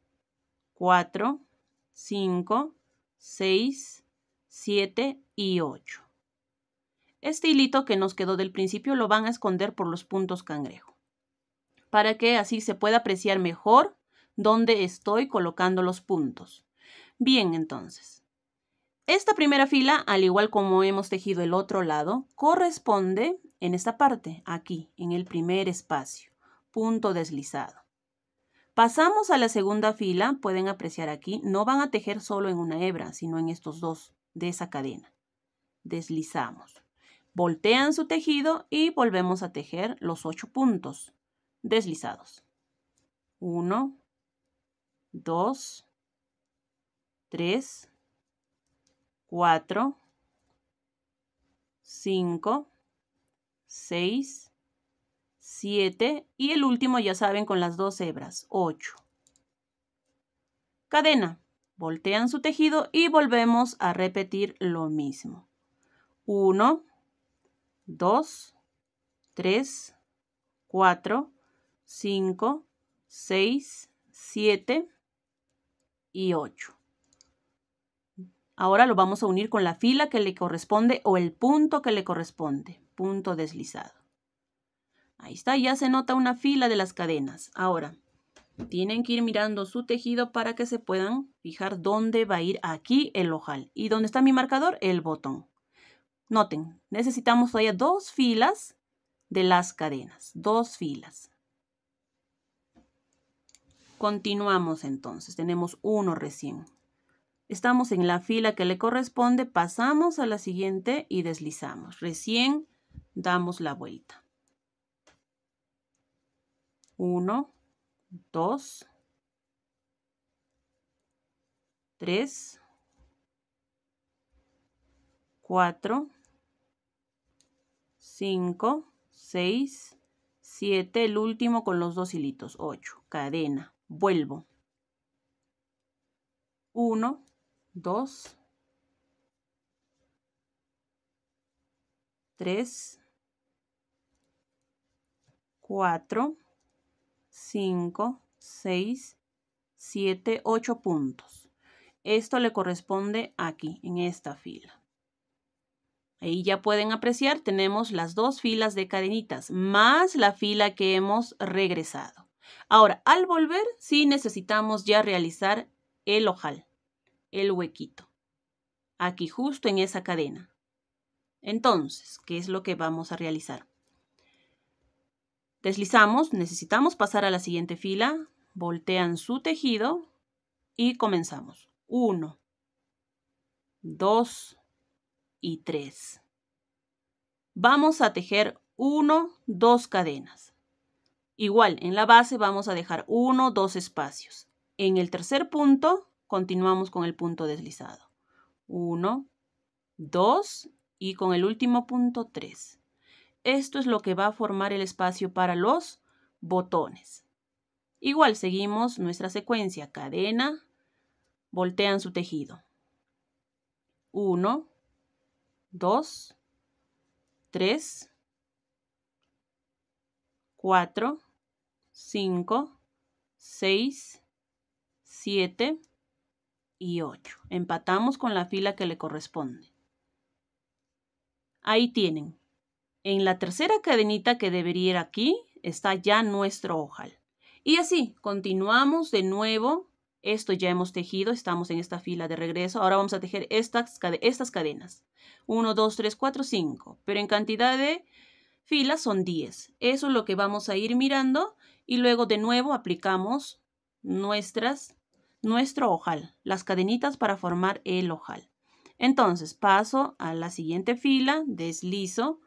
4, 5, 6, 7 y 8. Este hilito que nos quedó del principio lo van a esconder por los puntos cangrejo para que así se pueda apreciar mejor dónde estoy colocando los puntos. Bien, entonces. Esta primera fila, al igual como hemos tejido el otro lado, corresponde en esta parte, aquí, en el primer espacio, punto deslizado. Pasamos a la segunda fila, pueden apreciar aquí, no van a tejer solo en una hebra, sino en estos dos de esa cadena. Deslizamos. Voltean su tejido y volvemos a tejer los ocho puntos deslizados. 1, 2, 3, 4, 5, 6, 7 y el último ya saben con las dos hebras, 8. Cadena. Voltean su tejido y volvemos a repetir lo mismo. 1, 2, 3, 4, 5, 6, 7 y 8. Ahora lo vamos a unir con la fila que le corresponde o el punto que le corresponde. Punto deslizado. Ahí está, ya se nota una fila de las cadenas. Ahora, tienen que ir mirando su tejido para que se puedan fijar dónde va a ir aquí el ojal. ¿Y dónde está mi marcador? El botón. Noten, necesitamos todavía dos filas de las cadenas. Dos filas. Continuamos entonces, tenemos uno recién. Estamos en la fila que le corresponde, pasamos a la siguiente y deslizamos. Recién damos la vuelta. Uno, 2, 3, 4, 5, seis, siete, el último con los dos hilitos, 8, cadena vuelvo. 1, 2, 3, 4, 5, 6, 7, 8 puntos. Esto le corresponde aquí, en esta fila. Ahí ya pueden apreciar, tenemos las dos filas de cadenitas, más la fila que hemos regresado. Ahora, al volver, sí necesitamos ya realizar el ojal, el huequito. Aquí justo en esa cadena. Entonces, ¿qué es lo que vamos a realizar? Deslizamos, necesitamos pasar a la siguiente fila, voltean su tejido y comenzamos. Uno, dos y tres. Vamos a tejer uno, dos cadenas. Igual, en la base vamos a dejar uno, dos espacios. En el tercer punto, continuamos con el punto deslizado. 1, 2 y con el último punto 3. Esto es lo que va a formar el espacio para los botones. Igual seguimos nuestra secuencia. Cadena, voltean su tejido. 1, 2, 3, 4, 5, 6, 7 y 8. Empatamos con la fila que le corresponde. Ahí tienen. En la tercera cadenita que debería ir aquí está ya nuestro ojal. Y así, continuamos de nuevo. Esto ya hemos tejido, estamos en esta fila de regreso. Ahora vamos a tejer estas, estas cadenas. 1, 2, 3, 4, 5. Pero en cantidad de filas son 10. Eso es lo que vamos a ir mirando y luego de nuevo aplicamos nuestras, nuestro ojal, las cadenitas para formar el ojal. Entonces paso a la siguiente fila, deslizo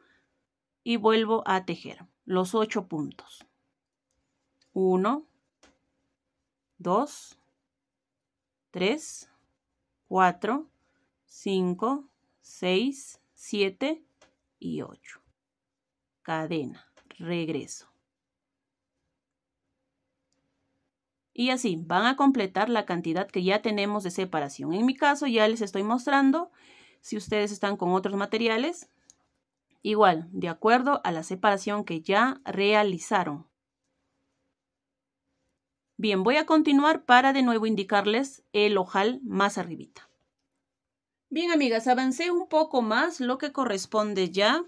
y vuelvo a tejer los ocho puntos. 1, 2, 3, 4, 5, 6, 7 y 8. Cadena, regreso. Y así, van a completar la cantidad que ya tenemos de separación. En mi caso ya les estoy mostrando, si ustedes están con otros materiales, igual, de acuerdo a la separación que ya realizaron. Bien, voy a continuar para de nuevo indicarles el ojal más arribita. Bien, amigas, avancé un poco más lo que corresponde ya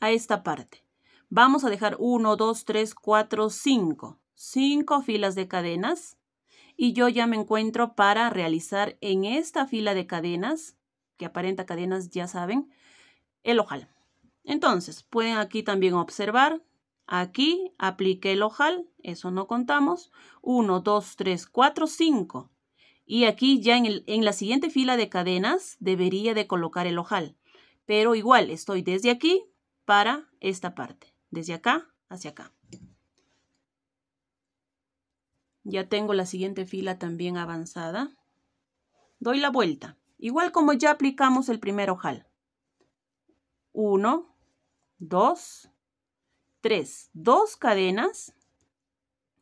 a esta parte. Vamos a dejar 1, 2, 3, 4, 5 cinco filas de cadenas y yo ya me encuentro para realizar en esta fila de cadenas, que aparenta cadenas, ya saben, el ojal. Entonces, pueden aquí también observar, aquí apliqué el ojal, eso no contamos, 1, 2, 3, 4, 5. Y aquí ya en, en la siguiente fila de cadenas debería de colocar el ojal. Pero igual, estoy desde aquí para esta parte, desde acá hacia acá. Ya tengo la siguiente fila también avanzada. Doy la vuelta, igual como ya aplicamos el primer ojal. 1, 2, tres. dos cadenas,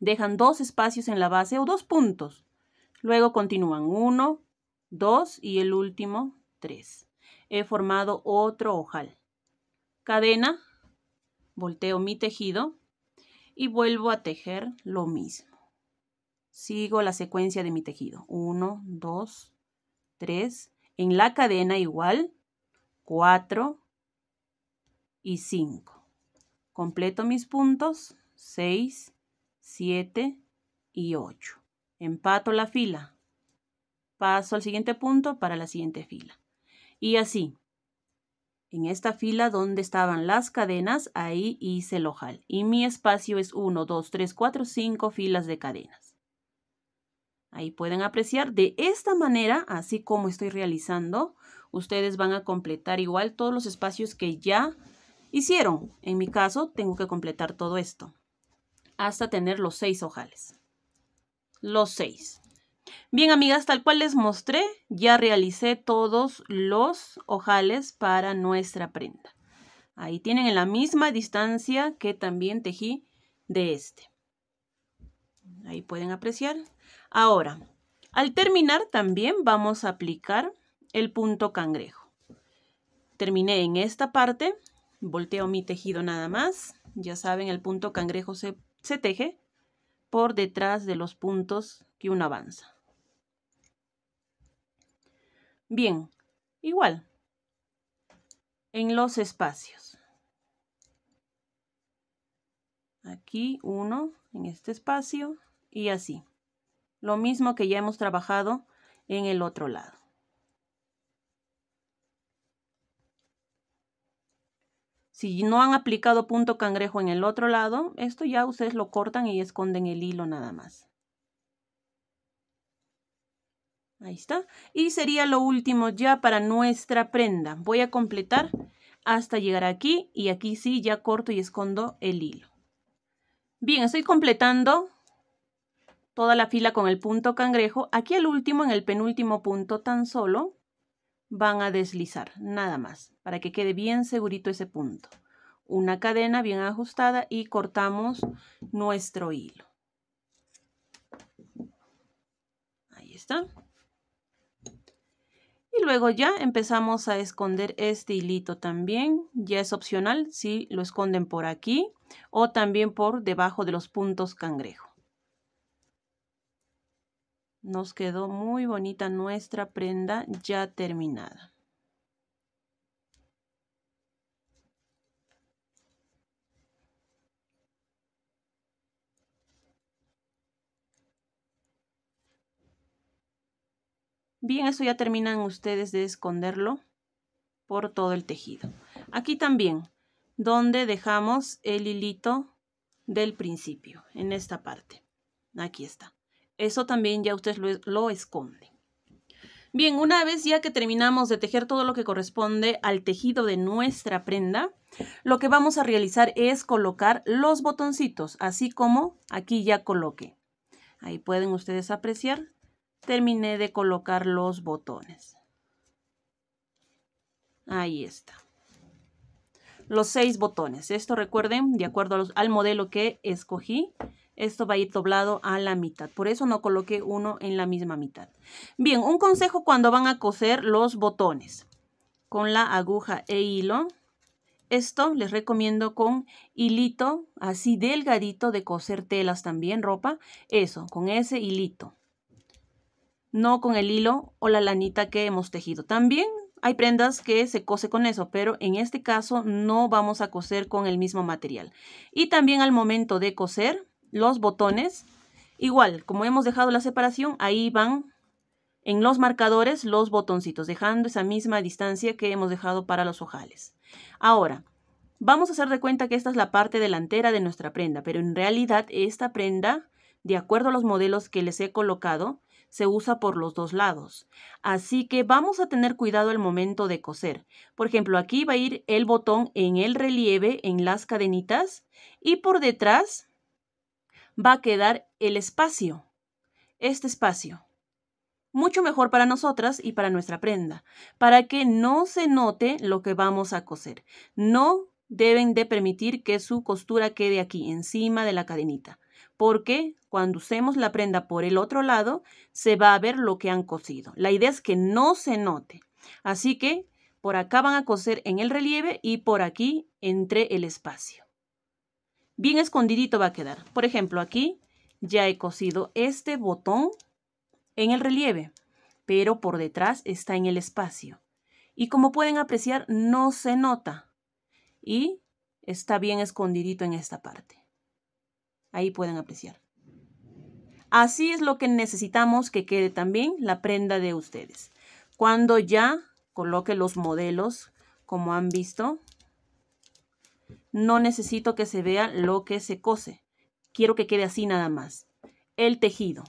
dejan dos espacios en la base o dos puntos. Luego continúan uno, dos y el último tres. He formado otro ojal. Cadena, volteo mi tejido y vuelvo a tejer lo mismo sigo la secuencia de mi tejido. 1, 2, 3. En la cadena igual, 4 y 5. Completo mis puntos, 6, 7 y 8. Empato la fila. Paso al siguiente punto para la siguiente fila. Y así. En esta fila donde estaban las cadenas, ahí hice el ojal. Y mi espacio es 1, 2, 3, 4, 5 filas de cadenas. Ahí pueden apreciar de esta manera, así como estoy realizando, ustedes van a completar igual todos los espacios que ya hicieron. En mi caso, tengo que completar todo esto hasta tener los seis ojales. Los seis. Bien, amigas, tal cual les mostré, ya realicé todos los ojales para nuestra prenda. Ahí tienen en la misma distancia que también tejí de este. Ahí pueden apreciar Ahora, al terminar también vamos a aplicar el punto cangrejo. Terminé en esta parte, volteo mi tejido nada más. Ya saben, el punto cangrejo se, se teje por detrás de los puntos que uno avanza. Bien, igual, en los espacios. Aquí uno en este espacio y así. Lo mismo que ya hemos trabajado en el otro lado. Si no han aplicado punto cangrejo en el otro lado, esto ya ustedes lo cortan y esconden el hilo nada más. Ahí está. Y sería lo último ya para nuestra prenda. Voy a completar hasta llegar aquí y aquí sí ya corto y escondo el hilo. Bien, estoy completando toda la fila con el punto cangrejo, aquí el último, en el penúltimo punto tan solo, van a deslizar, nada más, para que quede bien segurito ese punto. Una cadena bien ajustada y cortamos nuestro hilo. Ahí está. Y luego ya empezamos a esconder este hilito también. Ya es opcional si lo esconden por aquí o también por debajo de los puntos cangrejo. Nos quedó muy bonita nuestra prenda ya terminada. Bien, eso ya terminan ustedes de esconderlo por todo el tejido. Aquí también, donde dejamos el hilito del principio, en esta parte. Aquí está. Eso también ya ustedes lo, esconden. Bien, una vez ya que terminamos de tejer todo lo que corresponde al tejido de nuestra prenda, lo que vamos a realizar es colocar los botoncitos, así como aquí ya coloqué. Ahí pueden ustedes apreciar, terminé de colocar los botones. Ahí está. Los seis botones. Esto recuerden, de acuerdo al modelo que escogí, esto va a ir doblado a la mitad. Por eso no coloqué uno en la misma mitad. Bien, un consejo cuando van a coser los botones con la aguja e hilo. Esto les recomiendo con hilito así delgadito de coser telas también, ropa. Eso, con ese hilito. No con el hilo o la lanita que hemos tejido. También hay prendas que se cose con eso, pero en este caso no vamos a coser con el mismo material. Y también al momento de coser, los botones. Igual, como hemos dejado la separación, ahí van en los marcadores los botoncitos, dejando esa misma distancia que hemos dejado para los ojales. Ahora, vamos a hacer de cuenta que esta es la parte delantera de nuestra prenda, pero en realidad esta prenda, de acuerdo a los modelos que les he colocado, se usa por los dos lados. Así que vamos a tener cuidado el momento de coser. Por ejemplo, aquí va a ir el botón en el relieve, en las cadenitas, y por detrás va a quedar el espacio, este espacio. Mucho mejor para nosotras y para nuestra prenda, para que no se note lo que vamos a coser. No deben de permitir que su costura quede aquí, encima de la cadenita, porque cuando usemos la prenda por el otro lado, se va a ver lo que han cosido. La idea es que no se note. Así que por acá van a coser en el relieve y por aquí entre el espacio bien escondidito va a quedar. Por ejemplo, aquí ya he cosido este botón en el relieve, pero por detrás está en el espacio. Y como pueden apreciar, no se nota y está bien escondidito en esta parte. Ahí pueden apreciar. Así es lo que necesitamos que quede también la prenda de ustedes. Cuando ya coloque los modelos, como han visto, no necesito que se vea lo que se cose. Quiero que quede así nada más. El tejido.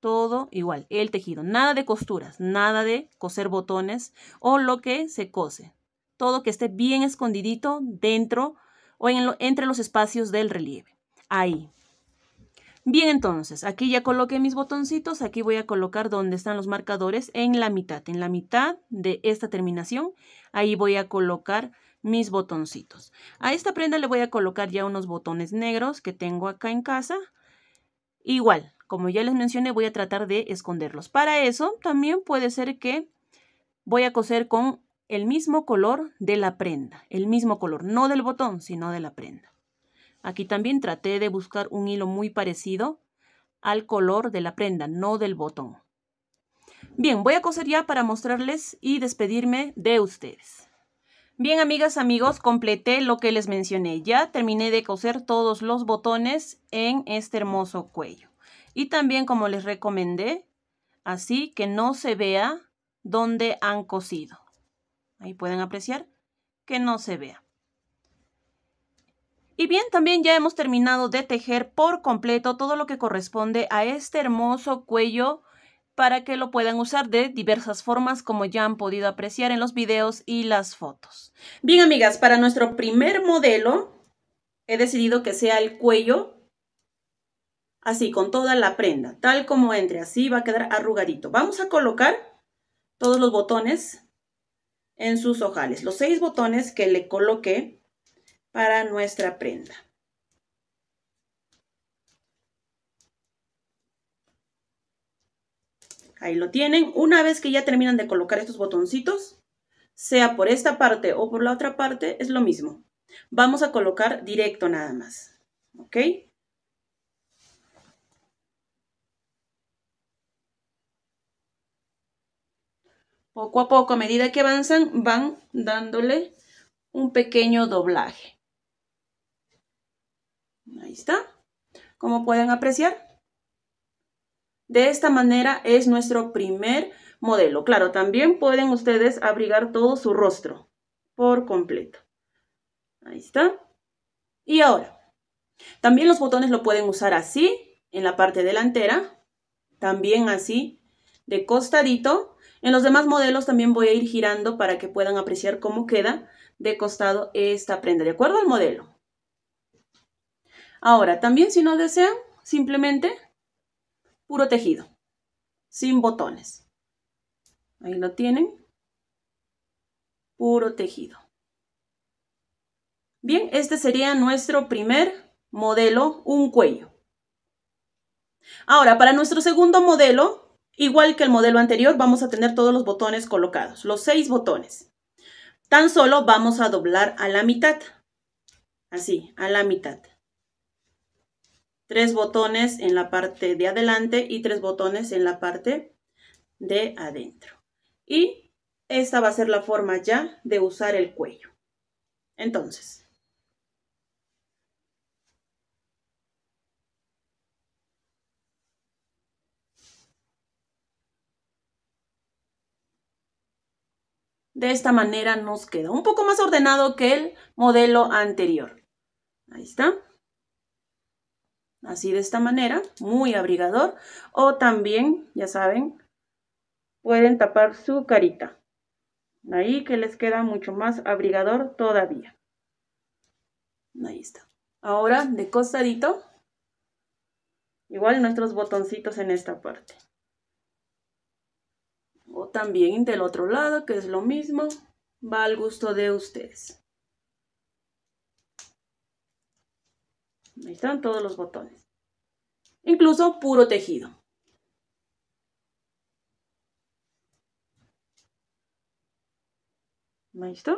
Todo igual, el tejido. Nada de costuras, nada de coser botones o lo que se cose. Todo que esté bien escondidito dentro o en entre los espacios del relieve. Ahí. Bien, entonces, aquí ya coloqué mis botoncitos, aquí voy a colocar donde están los marcadores en la mitad, en la mitad de esta terminación. Ahí voy a colocar mis botoncitos. A esta prenda le voy a colocar ya unos botones negros que tengo acá en casa. Igual, como ya les mencioné, voy a tratar de esconderlos. Para eso también puede ser que voy a coser con el mismo color de la prenda. El mismo color, no del botón, sino de la prenda. Aquí también traté de buscar un hilo muy parecido al color de la prenda, no del botón. Bien, voy a coser ya para mostrarles y despedirme de ustedes. Bien, amigas, amigos, completé lo que les mencioné. Ya terminé de coser todos los botones en este hermoso cuello. Y también, como les recomendé, así que no se vea dónde han cosido. Ahí pueden apreciar que no se vea. Y bien, también ya hemos terminado de tejer por completo todo lo que corresponde a este hermoso cuello para que lo puedan usar de diversas formas como ya han podido apreciar en los videos y las fotos. Bien amigas, para nuestro primer modelo he decidido que sea el cuello así con toda la prenda, tal como entre, así va a quedar arrugadito. Vamos a colocar todos los botones en sus ojales, los seis botones que le coloqué para nuestra prenda. Ahí lo tienen. Una vez que ya terminan de colocar estos botoncitos, sea por esta parte o por la otra parte, es lo mismo. Vamos a colocar directo nada más. ¿Ok? Poco a poco, a medida que avanzan, van dándole un pequeño doblaje. Ahí está. Como pueden apreciar, de esta manera es nuestro primer modelo. Claro, también pueden ustedes abrigar todo su rostro por completo. Ahí está. Y ahora, también los botones lo pueden usar así, en la parte delantera, también así, de costadito. En los demás modelos también voy a ir girando para que puedan apreciar cómo queda de costado esta prenda, de acuerdo al modelo. Ahora, también si no desean, simplemente puro tejido, sin botones. Ahí lo tienen. Puro tejido. Bien, este sería nuestro primer modelo, un cuello. Ahora, para nuestro segundo modelo, igual que el modelo anterior, vamos a tener todos los botones colocados, los seis botones. Tan solo vamos a doblar a la mitad, así, a la mitad tres botones en la parte de adelante y tres botones en la parte de adentro. Y esta va a ser la forma ya de usar el cuello. Entonces, De esta manera nos queda un poco más ordenado que el modelo anterior. Ahí está así de esta manera, muy abrigador. O también, ya saben, pueden tapar su carita. Ahí que les queda mucho más abrigador todavía. Ahí está. Ahora, de costadito, igual nuestros botoncitos en esta parte. O también del otro lado, que es lo mismo. Va al gusto de ustedes. Ahí están todos los botones. Incluso puro tejido. está.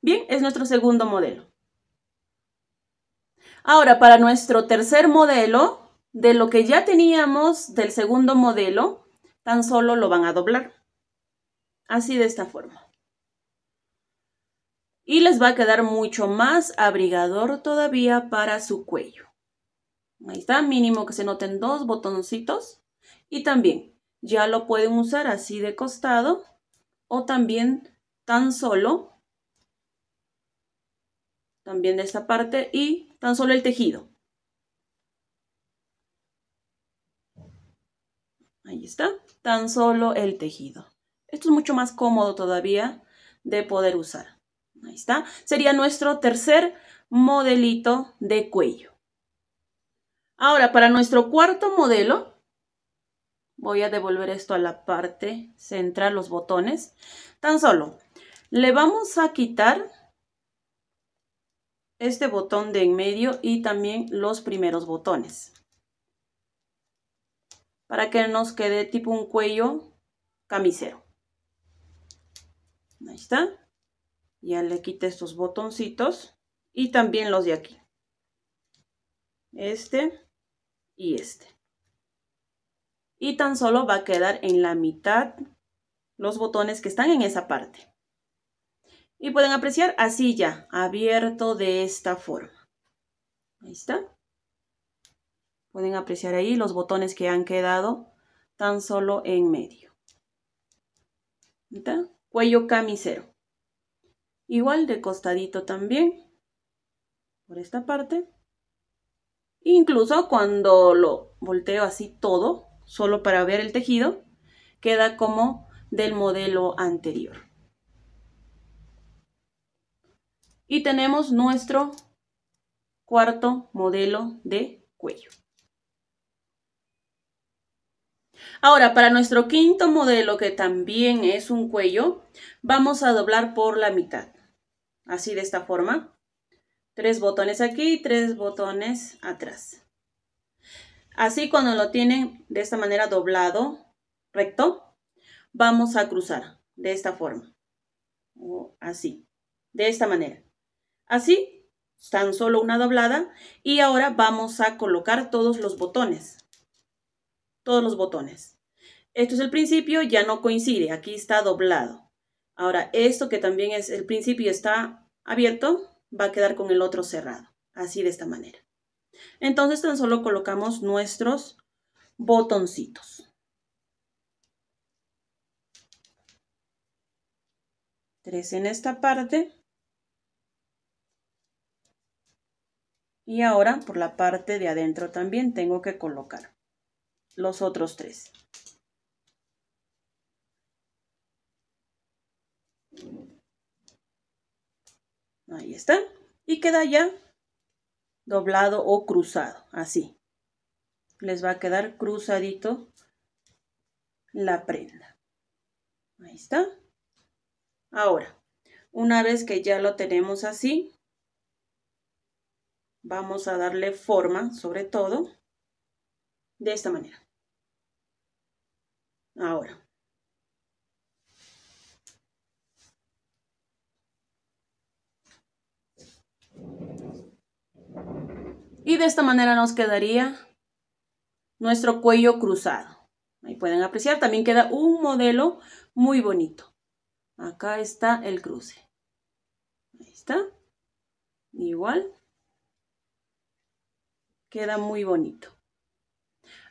Bien, es nuestro segundo modelo. Ahora, para nuestro tercer modelo, de lo que ya teníamos del segundo modelo, tan solo lo van a doblar. Así de esta forma y les va a quedar mucho más abrigador todavía para su cuello. Ahí está, mínimo que se noten dos botoncitos y también ya lo pueden usar así de costado o también tan solo también de esta parte y tan solo el tejido. Ahí está, tan solo el tejido. Esto es mucho más cómodo todavía de poder usar. Ahí está. Sería nuestro tercer modelito de cuello. Ahora, para nuestro cuarto modelo, voy a devolver esto a la parte central, los botones. Tan solo le vamos a quitar este botón de en medio y también los primeros botones. Para que nos quede tipo un cuello camisero. Ahí está ya le quité estos botoncitos y también los de aquí este y este y tan solo va a quedar en la mitad los botones que están en esa parte y pueden apreciar así ya abierto de esta forma ahí está pueden apreciar ahí los botones que han quedado tan solo en medio cuello camisero igual de costadito también por esta parte incluso cuando lo volteo así todo solo para ver el tejido queda como del modelo anterior y tenemos nuestro cuarto modelo de cuello Ahora, para nuestro quinto modelo, que también es un cuello, vamos a doblar por la mitad así de esta forma. Tres botones aquí y tres botones atrás. Así cuando lo tienen de esta manera doblado, recto, vamos a cruzar de esta forma. O así, de esta manera. Así, tan solo una doblada. Y ahora vamos a colocar todos los botones. Todos los botones. Esto es el principio, ya no coincide. Aquí está doblado. Ahora, esto que también es el principio está abierto, va a quedar con el otro cerrado, así de esta manera. Entonces tan solo colocamos nuestros botoncitos. Tres en esta parte. Y ahora por la parte de adentro también tengo que colocar los otros tres. Ahí está. Y queda ya doblado o cruzado, así. Les va a quedar cruzadito la prenda. Ahí está. Ahora, una vez que ya lo tenemos así, vamos a darle forma, sobre todo, de esta manera. Ahora, Y de esta manera nos quedaría nuestro cuello cruzado. Ahí pueden apreciar, también queda un modelo muy bonito. Acá está el cruce. Ahí está. Igual. Queda muy bonito.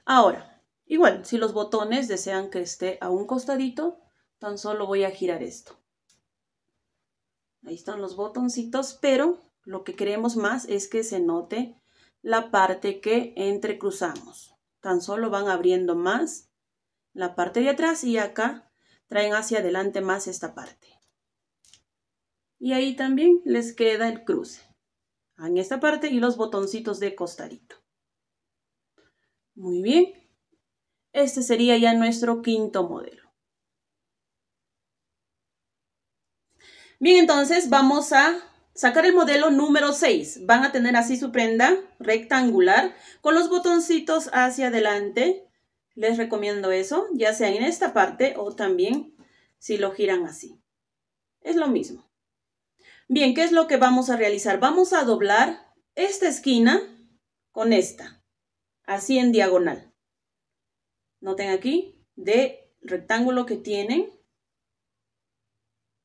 Ahora, igual, si los botones desean que esté a un costadito, tan solo voy a girar esto. Ahí están los botoncitos, pero lo que queremos más es que se note la parte que entrecruzamos. Tan solo van abriendo más la parte de atrás y acá traen hacia adelante más esta parte. Y ahí también les queda el cruce. En esta parte y los botoncitos de costadito. Muy bien. Este sería ya nuestro quinto modelo. Bien, entonces vamos a Sacar el modelo número 6. Van a tener así su prenda rectangular con los botoncitos hacia adelante. Les recomiendo eso, ya sea en esta parte o también si lo giran así. Es lo mismo. Bien, ¿qué es lo que vamos a realizar? Vamos a doblar esta esquina con esta, así en diagonal. Noten aquí, de rectángulo que tienen,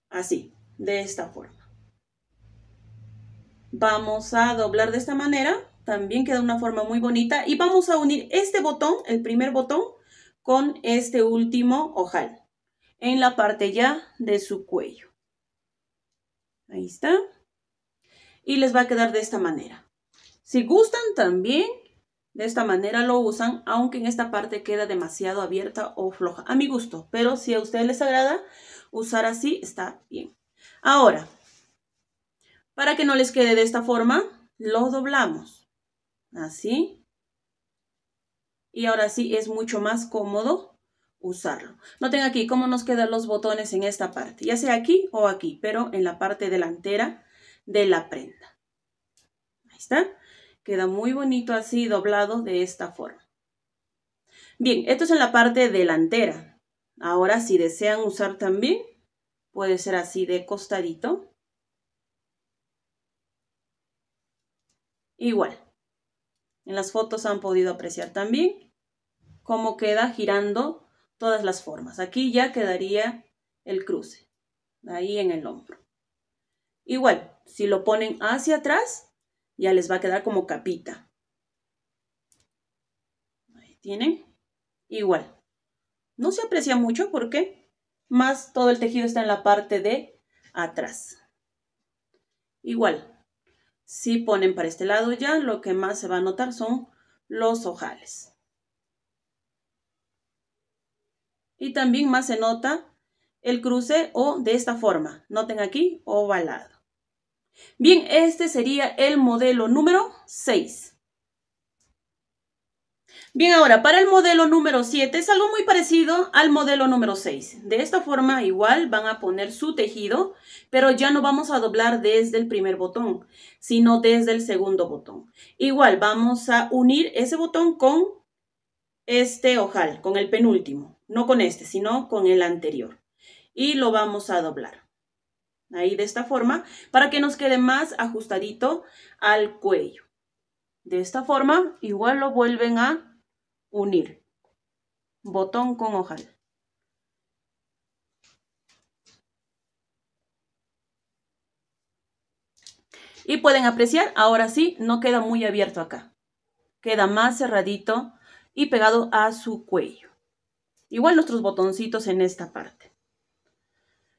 así, de esta forma. Vamos a doblar de esta manera. También queda una forma muy bonita. Y vamos a unir este botón, el primer botón, con este último ojal. En la parte ya de su cuello. Ahí está. Y les va a quedar de esta manera. Si gustan también, de esta manera lo usan, aunque en esta parte queda demasiado abierta o floja, a mi gusto. Pero si a ustedes les agrada usar así, está bien. Ahora, para que no les quede de esta forma, lo doblamos. Así. Y ahora sí es mucho más cómodo usarlo. Noten aquí cómo nos quedan los botones en esta parte, ya sea aquí o aquí, pero en la parte delantera de la prenda. Ahí está. Queda muy bonito así doblado de esta forma. Bien, esto es en la parte delantera. Ahora si desean usar también, puede ser así de costadito. igual. En las fotos han podido apreciar también cómo queda girando todas las formas. Aquí ya quedaría el cruce, ahí en el hombro. Igual, si lo ponen hacia atrás, ya les va a quedar como capita. Ahí tienen. Igual. No se aprecia mucho porque más todo el tejido está en la parte de atrás. Igual, si ponen para este lado ya, lo que más se va a notar son los ojales. Y también más se nota el cruce o de esta forma. Noten aquí, ovalado. Bien, este sería el modelo número 6. Bien, ahora, para el modelo número 7 es algo muy parecido al modelo número 6. De esta forma, igual van a poner su tejido, pero ya no vamos a doblar desde el primer botón, sino desde el segundo botón. Igual, vamos a unir ese botón con este ojal, con el penúltimo. No con este, sino con el anterior. Y lo vamos a doblar. Ahí de esta forma, para que nos quede más ajustadito al cuello. De esta forma, igual lo vuelven a Unir. Botón con ojal. Y pueden apreciar, ahora sí, no queda muy abierto acá. Queda más cerradito y pegado a su cuello. Igual nuestros botoncitos en esta parte.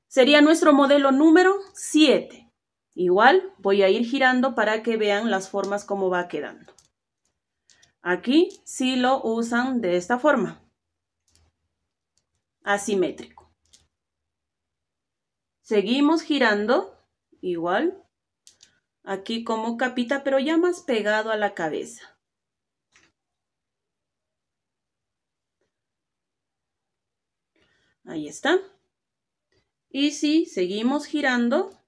Sería nuestro modelo número 7. Igual voy a ir girando para que vean las formas como va quedando. Aquí sí lo usan de esta forma. Asimétrico. Seguimos girando, igual. Aquí como capita, pero ya más pegado a la cabeza. Ahí está. Y si seguimos girando,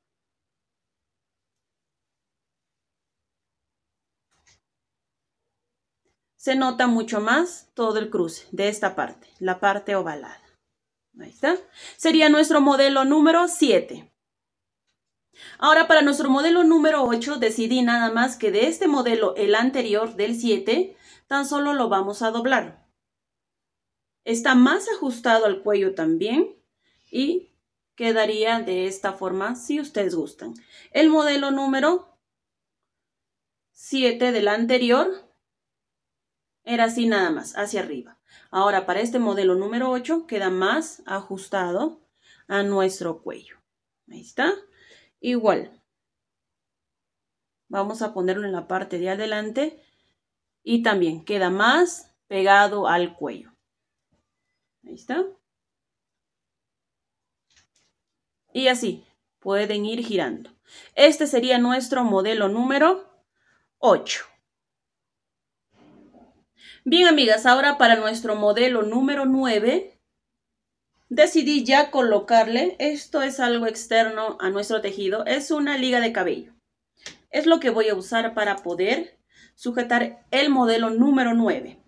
se nota mucho más todo el cruce de esta parte, la parte ovalada. Ahí está. Sería nuestro modelo número 7. Ahora para nuestro modelo número 8 decidí nada más que de este modelo, el anterior del 7, tan solo lo vamos a doblar. Está más ajustado al cuello también y quedaría de esta forma si ustedes gustan. El modelo número 7 del anterior era así nada más, hacia arriba. Ahora para este modelo número 8 queda más ajustado a nuestro cuello. Ahí está. Igual. Vamos a ponerlo en la parte de adelante y también queda más pegado al cuello. Ahí está. Y así pueden ir girando. Este sería nuestro modelo número 8. Bien, amigas, ahora para nuestro modelo número 9, decidí ya colocarle, esto es algo externo a nuestro tejido, es una liga de cabello. Es lo que voy a usar para poder sujetar el modelo número 9.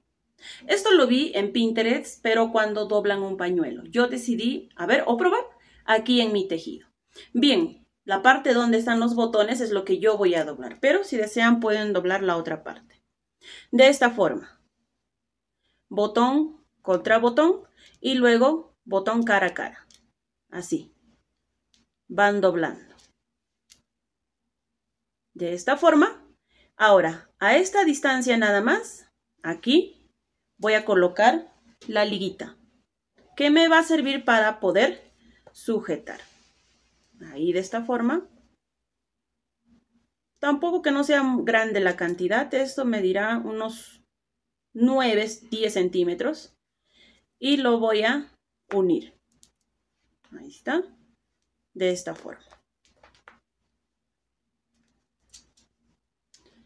Esto lo vi en Pinterest, pero cuando doblan un pañuelo. Yo decidí, a ver, o probar aquí en mi tejido. Bien, la parte donde están los botones es lo que yo voy a doblar, pero si desean pueden doblar la otra parte. De esta forma botón contra botón y luego botón cara a cara. Así. Van doblando. De esta forma. Ahora, a esta distancia nada más, aquí voy a colocar la liguita que me va a servir para poder sujetar. Ahí de esta forma. Tampoco que no sea grande la cantidad, esto me dirá unos 9, 10 centímetros y lo voy a unir. Ahí está, de esta forma.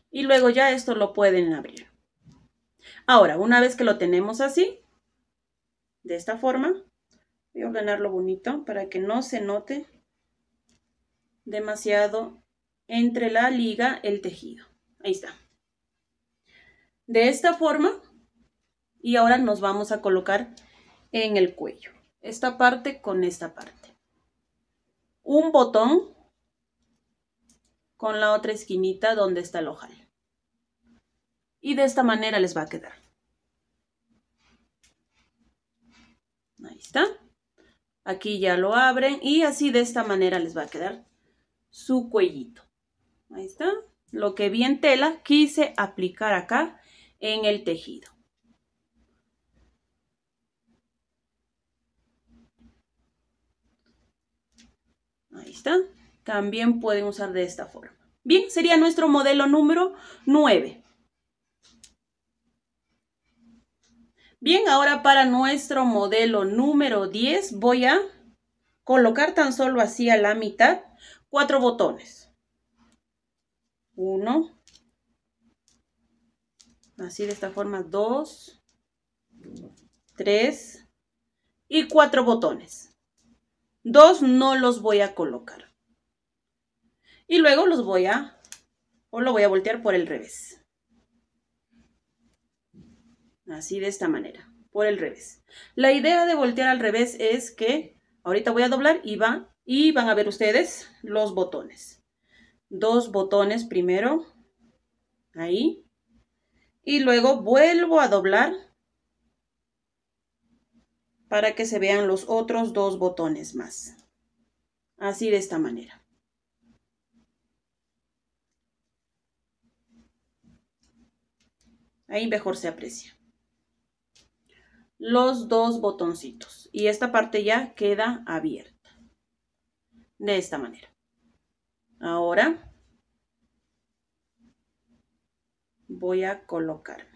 Y luego ya esto lo pueden abrir. Ahora, una vez que lo tenemos así, de esta forma, voy a ordenarlo bonito para que no se note demasiado entre la liga el tejido. Ahí está de esta forma y ahora nos vamos a colocar en el cuello esta parte con esta parte un botón con la otra esquinita donde está el ojal y de esta manera les va a quedar ahí está aquí ya lo abren y así de esta manera les va a quedar su cuellito ahí está lo que vi en tela quise aplicar acá en el tejido. Ahí está. También pueden usar de esta forma. Bien, sería nuestro modelo número 9. Bien, ahora para nuestro modelo número 10 voy a colocar tan solo así a la mitad cuatro botones. Uno, Así de esta forma, dos, tres y cuatro botones. Dos no los voy a colocar. Y luego los voy a, o lo voy a voltear por el revés. Así de esta manera, por el revés. La idea de voltear al revés es que, ahorita voy a doblar y, va, y van a ver ustedes los botones. Dos botones primero, ahí, y luego vuelvo a doblar para que se vean los otros dos botones más. Así de esta manera. Ahí mejor se aprecia. Los dos botoncitos. Y esta parte ya queda abierta. De esta manera. Ahora voy a colocarme.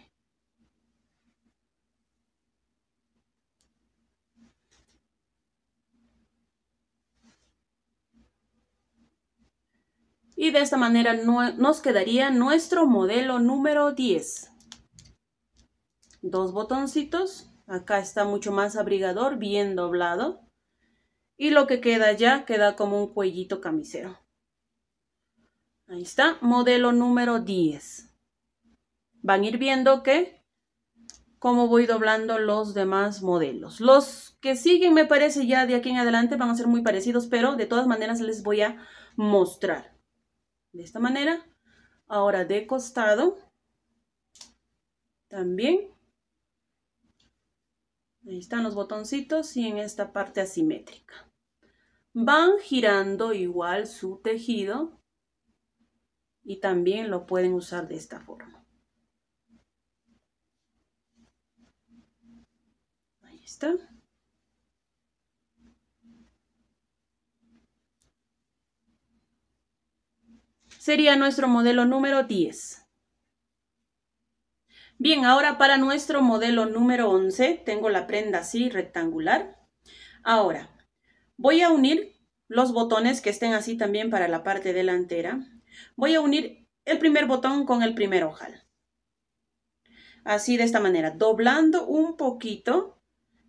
Y de esta manera nos quedaría nuestro modelo número 10. Dos botoncitos. Acá está mucho más abrigador, bien doblado. Y lo que queda ya queda como un cuellito camisero. Ahí está, modelo número 10 van a ir viendo que cómo voy doblando los demás modelos. Los que siguen, me parece, ya de aquí en adelante van a ser muy parecidos, pero de todas maneras les voy a mostrar. De esta manera. Ahora de costado. También. Ahí están los botoncitos y en esta parte asimétrica. Van girando igual su tejido y también lo pueden usar de esta forma. Sería nuestro modelo número 10. Bien, ahora para nuestro modelo número 11, tengo la prenda así rectangular. Ahora, voy a unir los botones que estén así también para la parte delantera. Voy a unir el primer botón con el primer ojal. Así de esta manera, doblando un poquito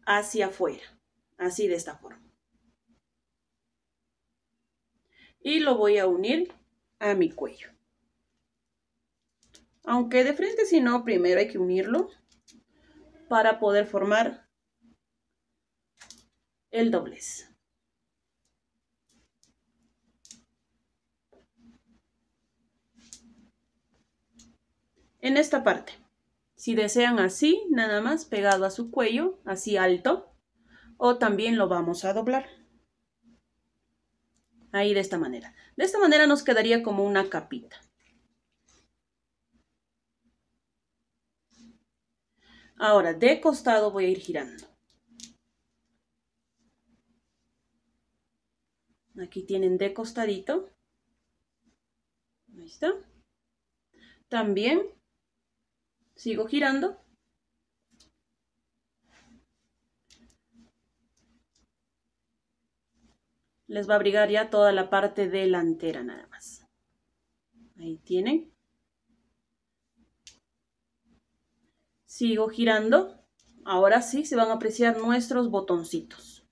hacia afuera, así de esta forma. Y lo voy a unir a mi cuello. Aunque de frente, si no, primero hay que unirlo para poder formar el doblez. En esta parte. Si desean así, nada más pegado a su cuello, así alto, o también lo vamos a doblar. Ahí de esta manera. De esta manera nos quedaría como una capita. Ahora, de costado voy a ir girando. Aquí tienen de costadito. Ahí está. También Sigo girando. Les va a abrigar ya toda la parte delantera nada más. Ahí tienen. Sigo girando. Ahora sí se van a apreciar nuestros botoncitos.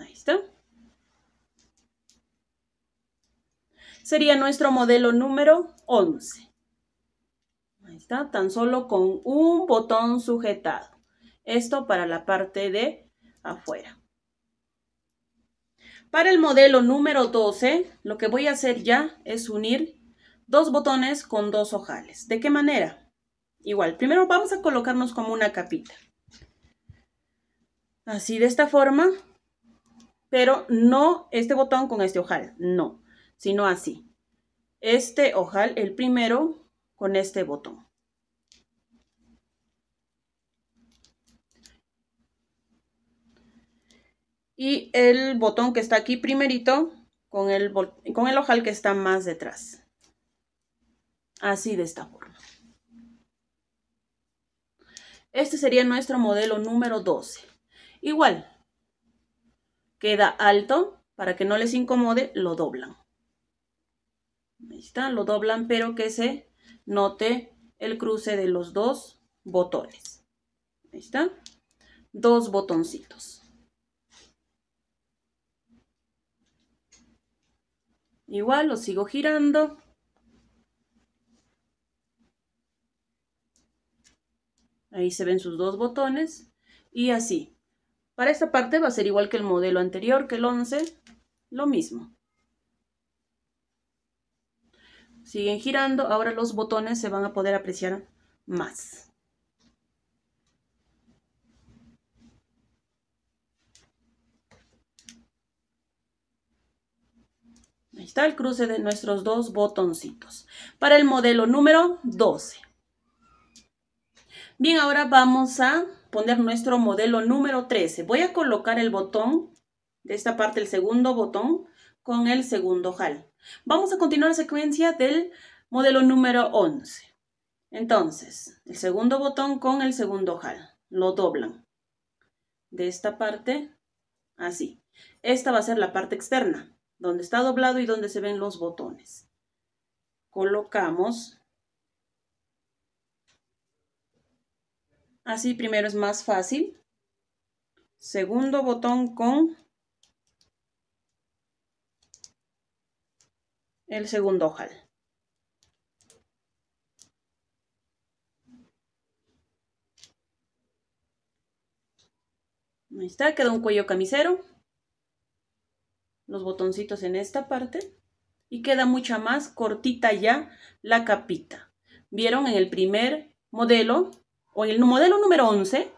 Ahí está. Sería nuestro modelo número 11 está, tan solo con un botón sujetado. Esto para la parte de afuera. Para el modelo número 12, lo que voy a hacer ya es unir dos botones con dos ojales. ¿De qué manera? Igual, primero vamos a colocarnos como una capita. Así de esta forma, pero no este botón con este ojal, no, sino así. Este ojal, el primero, con este botón. Y el botón que está aquí primerito con el, con el ojal que está más detrás. Así de esta forma. Este sería nuestro modelo número 12. Igual, queda alto, para que no les incomode, lo doblan. Ahí está, lo doblan, pero que se Note el cruce de los dos botones. Ahí está. Dos botoncitos. Igual lo sigo girando. Ahí se ven sus dos botones. Y así. Para esta parte va a ser igual que el modelo anterior, que el 11. Lo mismo. Siguen girando, ahora los botones se van a poder apreciar más. Ahí está el cruce de nuestros dos botoncitos. Para el modelo número 12. Bien, ahora vamos a poner nuestro modelo número 13. Voy a colocar el botón de esta parte, el segundo botón, con el segundo jal. Vamos a continuar la secuencia del modelo número 11. Entonces, el segundo botón con el segundo jal. Lo doblan. De esta parte, así. Esta va a ser la parte externa, donde está doblado y donde se ven los botones. Colocamos. Así primero es más fácil. Segundo botón con el segundo ojal. Ahí está, queda un cuello camisero. Los botoncitos en esta parte. Y queda mucha más cortita ya la capita. Vieron en el primer modelo, o en el modelo número 11,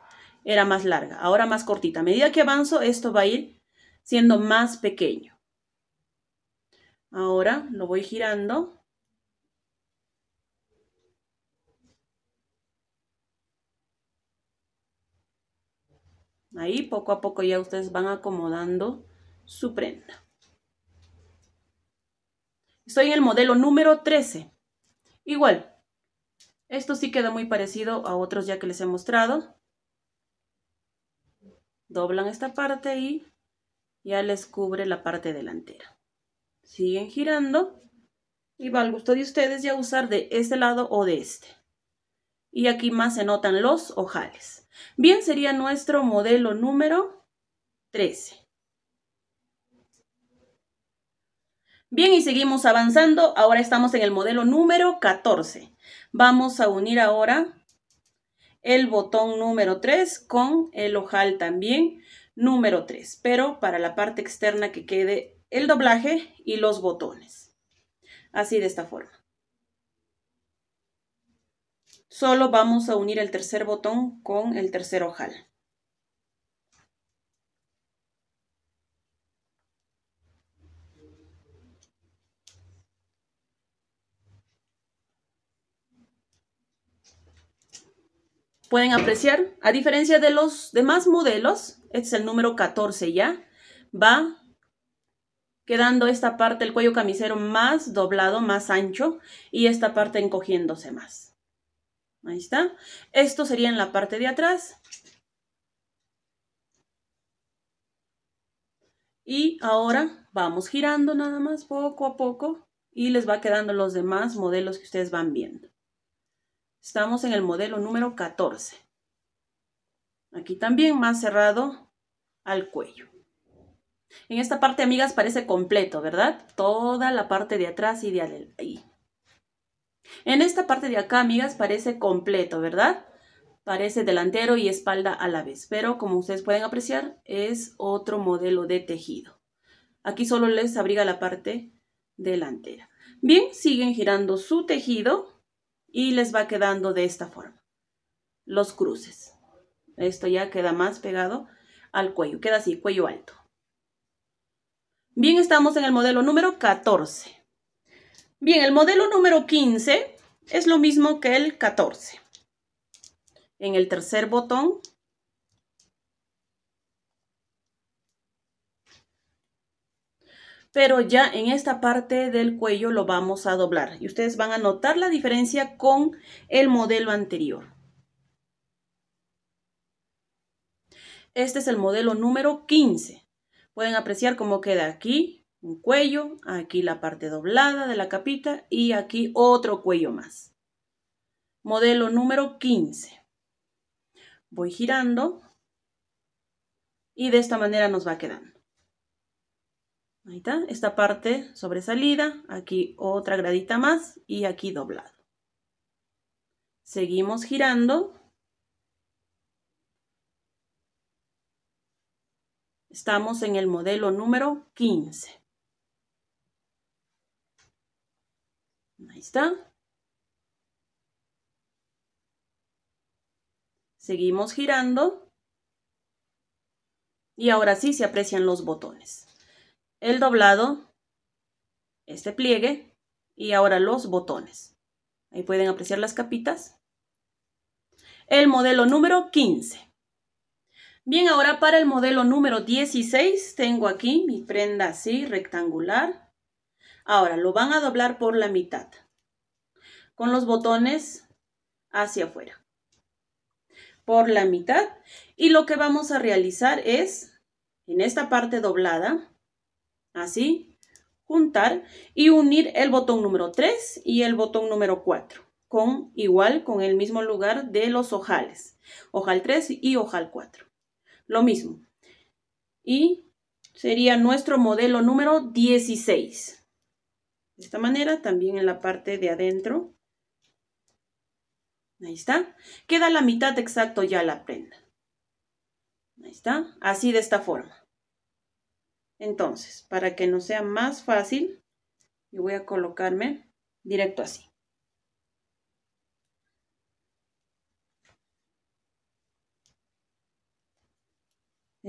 era más larga. Ahora más cortita. A medida que avanzo, esto va a ir siendo más pequeño. Ahora lo voy girando. Ahí poco a poco ya ustedes van acomodando su prenda. Estoy en el modelo número 13. Igual, esto sí queda muy parecido a otros ya que les he mostrado. Doblan esta parte y ya les cubre la parte delantera siguen girando y va al gusto de ustedes ya usar de este lado o de este. Y aquí más se notan los ojales. Bien, sería nuestro modelo número 13. Bien, y seguimos avanzando. Ahora estamos en el modelo número 14. Vamos a unir ahora el botón número 3 con el ojal también número 3, pero para la parte externa que quede el doblaje y los botones. Así de esta forma. Solo vamos a unir el tercer botón con el tercer ojal. pueden apreciar, a diferencia de los demás modelos, este es el número 14 ya, va quedando esta parte, el cuello camisero más doblado, más ancho y esta parte encogiéndose más. Ahí está. Esto sería en la parte de atrás. Y ahora vamos girando nada más poco a poco y les va quedando los demás modelos que ustedes van viendo. Estamos en el modelo número 14. Aquí también más cerrado al cuello. En esta parte, amigas, parece completo, ¿verdad? Toda la parte de atrás y de ahí. En esta parte de acá, amigas, parece completo, ¿verdad? Parece delantero y espalda a la vez, pero como ustedes pueden apreciar, es otro modelo de tejido. Aquí solo les abriga la parte delantera. Bien, siguen girando su tejido y les va quedando de esta forma. Los cruces. Esto ya queda más pegado al cuello. Queda así, cuello alto. Bien, estamos en el modelo número 14. Bien, el modelo número 15 es lo mismo que el 14. En el tercer botón pero ya en esta parte del cuello lo vamos a doblar y ustedes van a notar la diferencia con el modelo anterior. Este es el modelo número 15. Pueden apreciar cómo queda aquí un cuello, aquí la parte doblada de la capita y aquí otro cuello más. Modelo número 15. Voy girando y de esta manera nos va quedando. Ahí está, esta parte sobresalida, aquí otra gradita más y aquí doblado. Seguimos girando Estamos en el modelo número 15. Ahí está. Seguimos girando. Y ahora sí se aprecian los botones. El doblado, este pliegue y ahora los botones. Ahí pueden apreciar las capitas. El modelo número 15. Bien, ahora para el modelo número 16 tengo aquí mi prenda así, rectangular. Ahora lo van a doblar por la mitad con los botones hacia afuera. Por la mitad. Y lo que vamos a realizar es, en esta parte doblada, así, juntar y unir el botón número 3 y el botón número 4 con igual con el mismo lugar de los ojales, ojal 3 y ojal 4 lo mismo. Y sería nuestro modelo número 16. De esta manera, también en la parte de adentro. Ahí está. Queda la mitad exacto ya la prenda. Ahí está. Así de esta forma. Entonces, para que no sea más fácil, yo voy a colocarme directo así.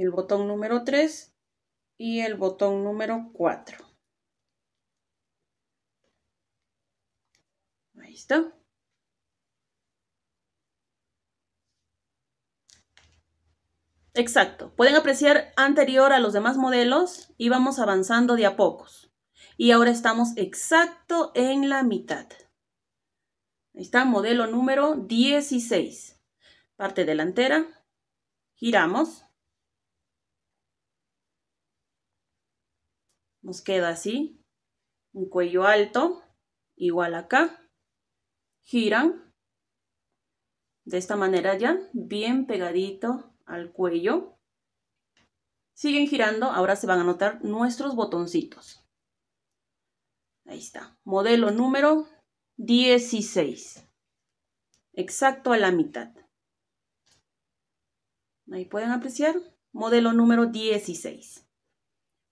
el botón número 3 y el botón número 4. Ahí está. Exacto. Pueden apreciar anterior a los demás modelos, vamos avanzando de a pocos. Y ahora estamos exacto en la mitad. Ahí está, modelo número 16. Parte delantera. Giramos. Nos queda así, un cuello alto, igual acá, giran, de esta manera ya, bien pegadito al cuello. Siguen girando, ahora se van a notar nuestros botoncitos. Ahí está, modelo número 16. Exacto a la mitad. Ahí pueden apreciar, modelo número 16.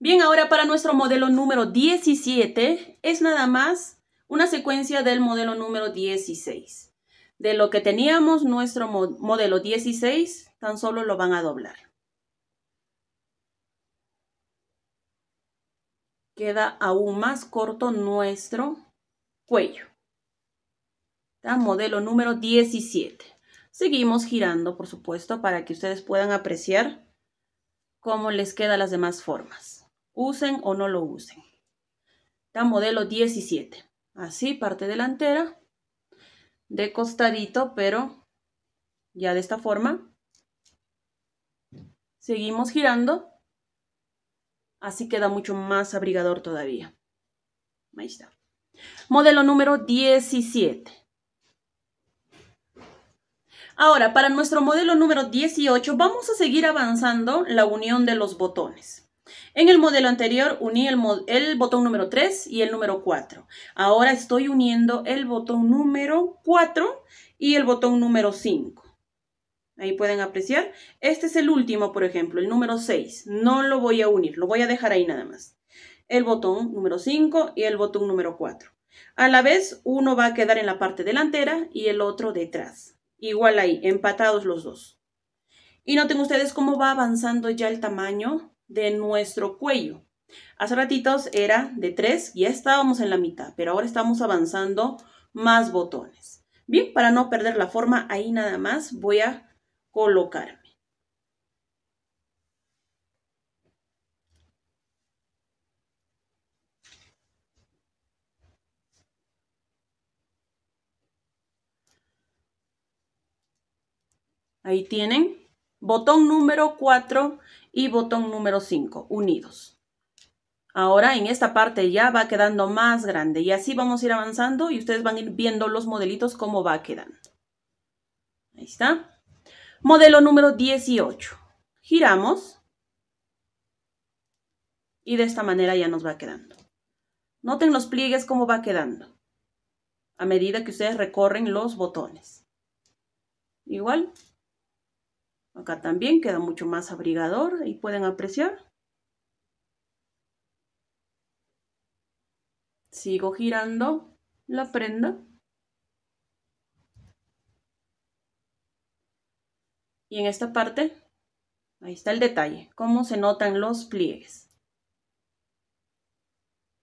Bien, ahora para nuestro modelo número 17 es nada más una secuencia del modelo número 16. De lo que teníamos nuestro modelo 16, tan solo lo van a doblar. Queda aún más corto nuestro cuello. ¿Está? Modelo número 17. Seguimos girando, por supuesto, para que ustedes puedan apreciar cómo les quedan las demás formas usen o no lo usen. Está modelo 17. Así, parte delantera, de costadito, pero ya de esta forma. Seguimos girando. Así queda mucho más abrigador todavía. Ahí está. Modelo número 17. Ahora, para nuestro modelo número 18, vamos a seguir avanzando la unión de los botones. En el modelo anterior uní el, botón número 3 y el número 4. Ahora estoy uniendo el botón número 4 y el botón número 5. Ahí pueden apreciar. Este es el último, por ejemplo, el número 6. No lo voy a unir, lo voy a dejar ahí nada más. El botón número 5 y el botón número 4. A la vez, uno va a quedar en la parte delantera y el otro detrás. Igual ahí, empatados los dos. Y noten ustedes cómo va avanzando ya el tamaño de nuestro cuello. Hace ratitos era de tres, ya estábamos en la mitad, pero ahora estamos avanzando más botones. Bien, para no perder la forma, ahí nada más voy a colocarme. Ahí tienen. Botón número 4 y botón número 5, unidos. Ahora en esta parte ya va quedando más grande y así vamos a ir avanzando y ustedes van a ir viendo los modelitos cómo va quedando. Ahí está. Modelo número 18. Giramos. Y de esta manera ya nos va quedando. Noten los pliegues cómo va quedando. A medida que ustedes recorren los botones. Igual, Acá también queda mucho más abrigador y pueden apreciar. Sigo girando la prenda. Y en esta parte, ahí está el detalle, cómo se notan los pliegues.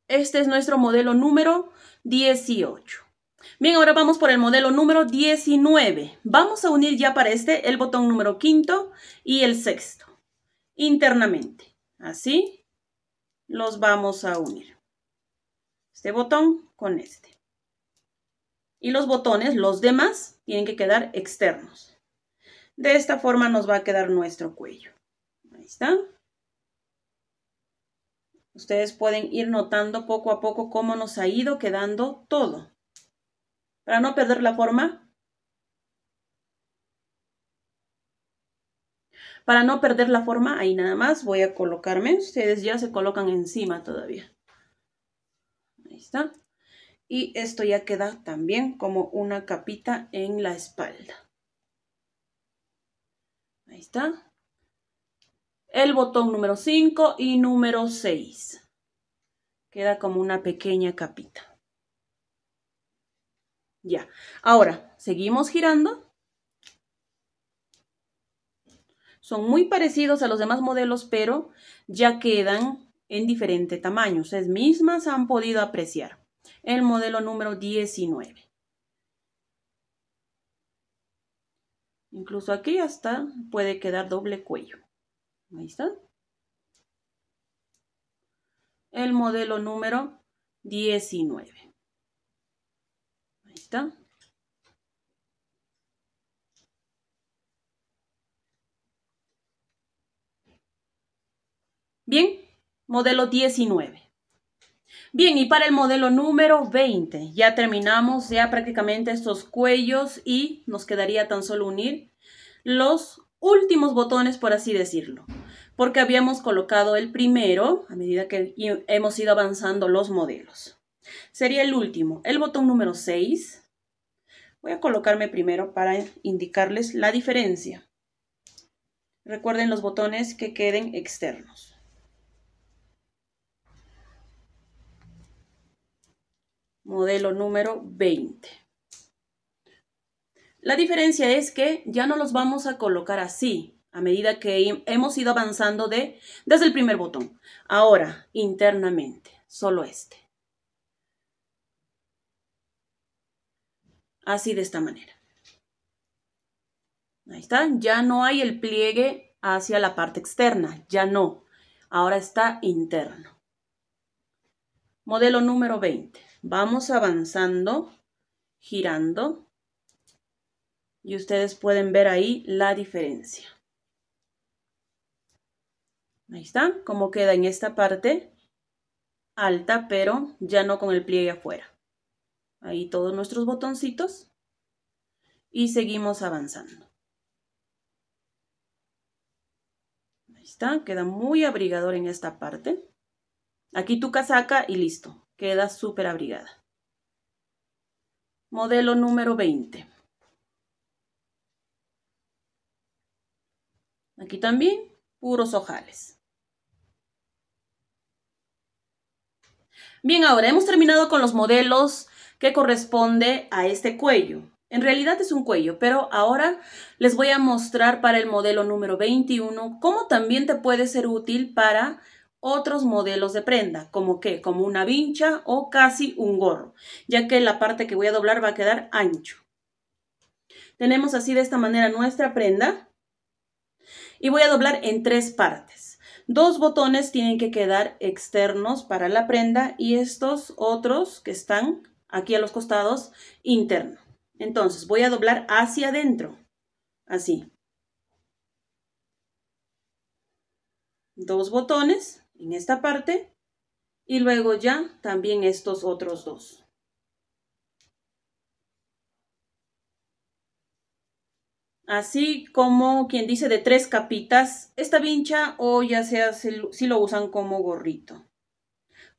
Este es nuestro modelo número 18. Bien, ahora vamos por el modelo número 19. Vamos a unir ya para este el botón número quinto y el sexto internamente. Así los vamos a unir. Este botón con este. Y los botones, los demás, tienen que quedar externos. De esta forma nos va a quedar nuestro cuello. Ahí está. Ustedes pueden ir notando poco a poco cómo nos ha ido quedando todo para no perder la forma, Para no perder la forma, ahí nada más voy a colocarme. Ustedes ya se colocan encima todavía. Ahí está. Y esto ya queda también como una capita en la espalda. Ahí está. El botón número 5 y número 6. Queda como una pequeña capita. Ya. Ahora, seguimos girando. Son muy parecidos a los demás modelos, pero ya quedan en diferente tamaño. Ustedes mismas han podido apreciar. El modelo número 19. Incluso aquí hasta puede quedar doble cuello. Ahí está. El modelo número 19. Bien, modelo 19. Bien, y para el modelo número 20, ya terminamos ya prácticamente estos cuellos y nos quedaría tan solo unir los últimos botones, por así decirlo, porque habíamos colocado el primero a medida que hemos ido avanzando los modelos. Sería el último, el botón número 6, Voy a colocarme primero para indicarles la diferencia. Recuerden los botones que queden externos. Modelo número 20. La diferencia es que ya no los vamos a colocar así, a medida que hemos ido avanzando de, desde el primer botón. Ahora, internamente, solo este. así de esta manera. Ahí está, ya no hay el pliegue hacia la parte externa, ya no. Ahora está interno. Modelo número 20. Vamos avanzando, girando. Y ustedes pueden ver ahí la diferencia. Ahí está, como queda en esta parte alta, pero ya no con el pliegue afuera ahí todos nuestros botoncitos y seguimos avanzando. Ahí está, queda muy abrigador en esta parte. Aquí tu casaca y listo, queda súper abrigada. Modelo número 20. Aquí también puros ojales. Bien, ahora hemos terminado con los modelos que corresponde a este cuello. En realidad es un cuello, pero ahora les voy a mostrar para el modelo número 21 cómo también te puede ser útil para otros modelos de prenda, como que, como una vincha o casi un gorro, ya que la parte que voy a doblar va a quedar ancho. Tenemos así de esta manera nuestra prenda y voy a doblar en tres partes. Dos botones tienen que quedar externos para la prenda y estos otros que están aquí a los costados, interno. Entonces voy a doblar hacia adentro, así. Dos botones en esta parte y luego ya también estos otros dos. Así como quien dice de tres capitas, esta vincha o ya sea si lo usan como gorrito.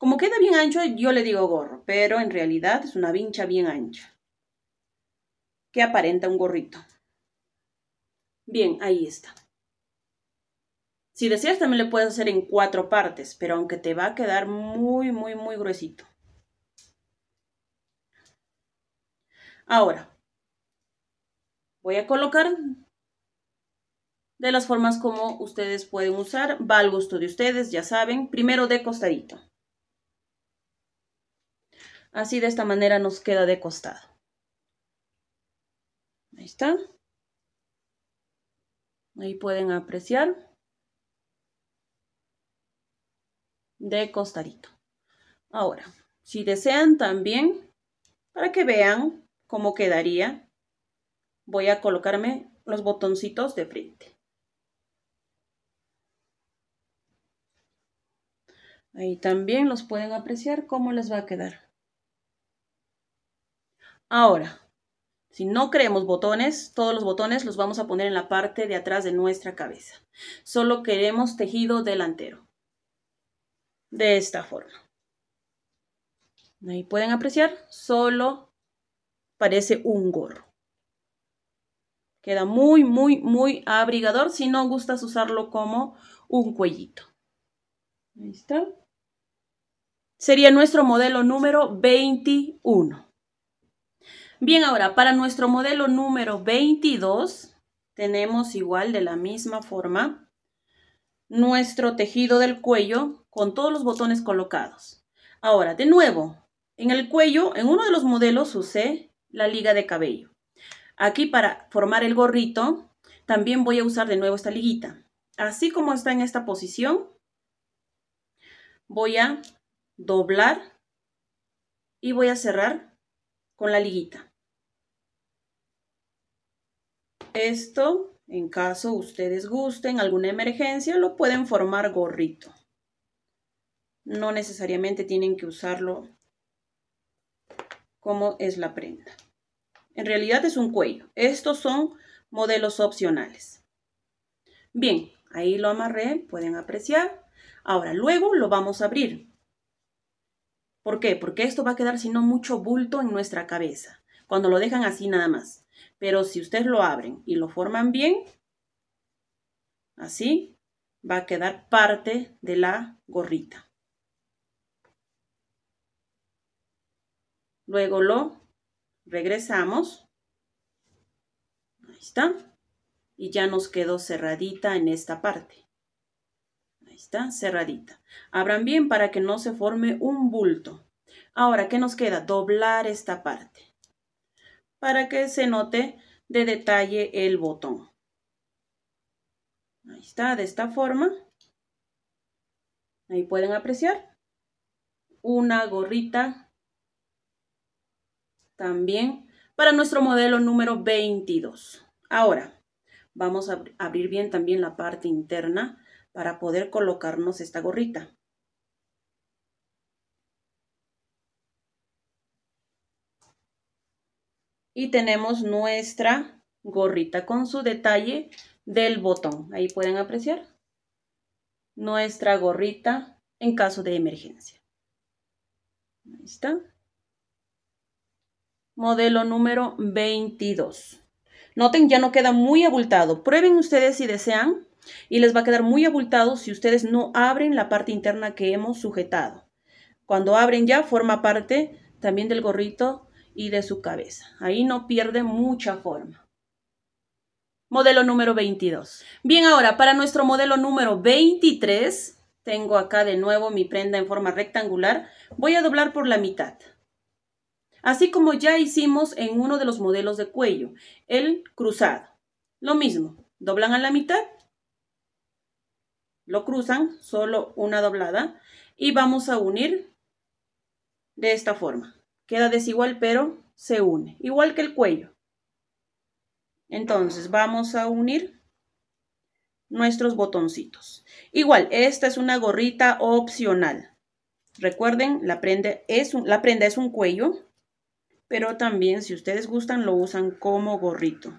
Como queda bien ancho, yo le digo gorro, pero en realidad es una vincha bien ancha, que aparenta un gorrito. Bien, ahí está. Si deseas también le puedes hacer en cuatro partes, pero aunque te va a quedar muy, muy, muy gruesito. Ahora, voy a colocar de las formas como ustedes pueden usar. Va al gusto de ustedes, ya saben. Primero de costadito. Así de esta manera nos queda de costado. Ahí está. Ahí pueden apreciar. De costadito. Ahora, si desean también, para que vean cómo quedaría, voy a colocarme los botoncitos de frente. Ahí también los pueden apreciar cómo les va a quedar. Ahora, si no creemos botones, todos los botones los vamos a poner en la parte de atrás de nuestra cabeza. Solo queremos tejido delantero. De esta forma. Ahí pueden apreciar, solo parece un gorro. Queda muy, muy, muy abrigador si no gustas usarlo como un cuellito. Ahí está. Sería nuestro modelo número 21. Bien, ahora para nuestro modelo número 22 tenemos igual de la misma forma nuestro tejido del cuello con todos los botones colocados. Ahora, de nuevo, en el cuello, en uno de los modelos usé la liga de cabello. Aquí para formar el gorrito también voy a usar de nuevo esta liguita. Así como está en esta posición, voy a doblar y voy a cerrar con la liguita. Esto, en caso ustedes gusten alguna emergencia, lo pueden formar gorrito. No necesariamente tienen que usarlo como es la prenda. En realidad es un cuello. Estos son modelos opcionales. Bien, ahí lo amarré, pueden apreciar. Ahora, luego lo vamos a abrir. ¿Por qué? Porque esto va a quedar no mucho bulto en nuestra cabeza, cuando lo dejan así nada más. Pero si ustedes lo abren y lo forman bien, así va a quedar parte de la gorrita. Luego lo regresamos. Ahí está. Y ya nos quedó cerradita en esta parte. Ahí está, cerradita. Abran bien para que no se forme un bulto. Ahora, ¿qué nos queda? Doblar esta parte para que se note de detalle el botón. Ahí está, de esta forma. Ahí pueden apreciar. Una gorrita también para nuestro modelo número 22. Ahora, vamos a abrir bien también la parte interna para poder colocarnos esta gorrita. y tenemos nuestra gorrita con su detalle del botón. Ahí pueden apreciar nuestra gorrita en caso de emergencia. Ahí está. Modelo número 22. Noten, ya no queda muy abultado. Prueben ustedes si desean y les va a quedar muy abultado si ustedes no abren la parte interna que hemos sujetado. Cuando abren ya forma parte también del gorrito y de su cabeza. Ahí no pierde mucha forma. Modelo número 22. Bien, ahora para nuestro modelo número 23, tengo acá de nuevo mi prenda en forma rectangular. Voy a doblar por la mitad. Así como ya hicimos en uno de los modelos de cuello, el cruzado. Lo mismo, doblan a la mitad, lo cruzan, solo una doblada, y vamos a unir de esta forma. Queda desigual, pero se une, igual que el cuello. Entonces vamos a unir nuestros botoncitos. Igual, esta es una gorrita opcional. Recuerden, la prenda es un, la prenda es un cuello, pero también si ustedes gustan lo usan como gorrito.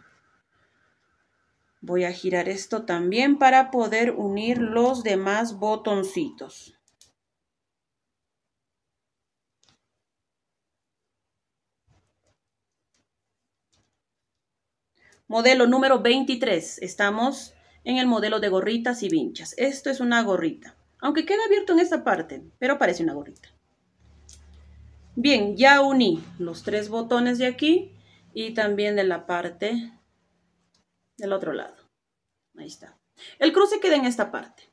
Voy a girar esto también para poder unir los demás botoncitos. Modelo número 23. Estamos en el modelo de gorritas y vinchas. Esto es una gorrita. Aunque queda abierto en esta parte, pero parece una gorrita. Bien, ya uní los tres botones de aquí y también de la parte del otro lado. Ahí está. El cruce queda en esta parte.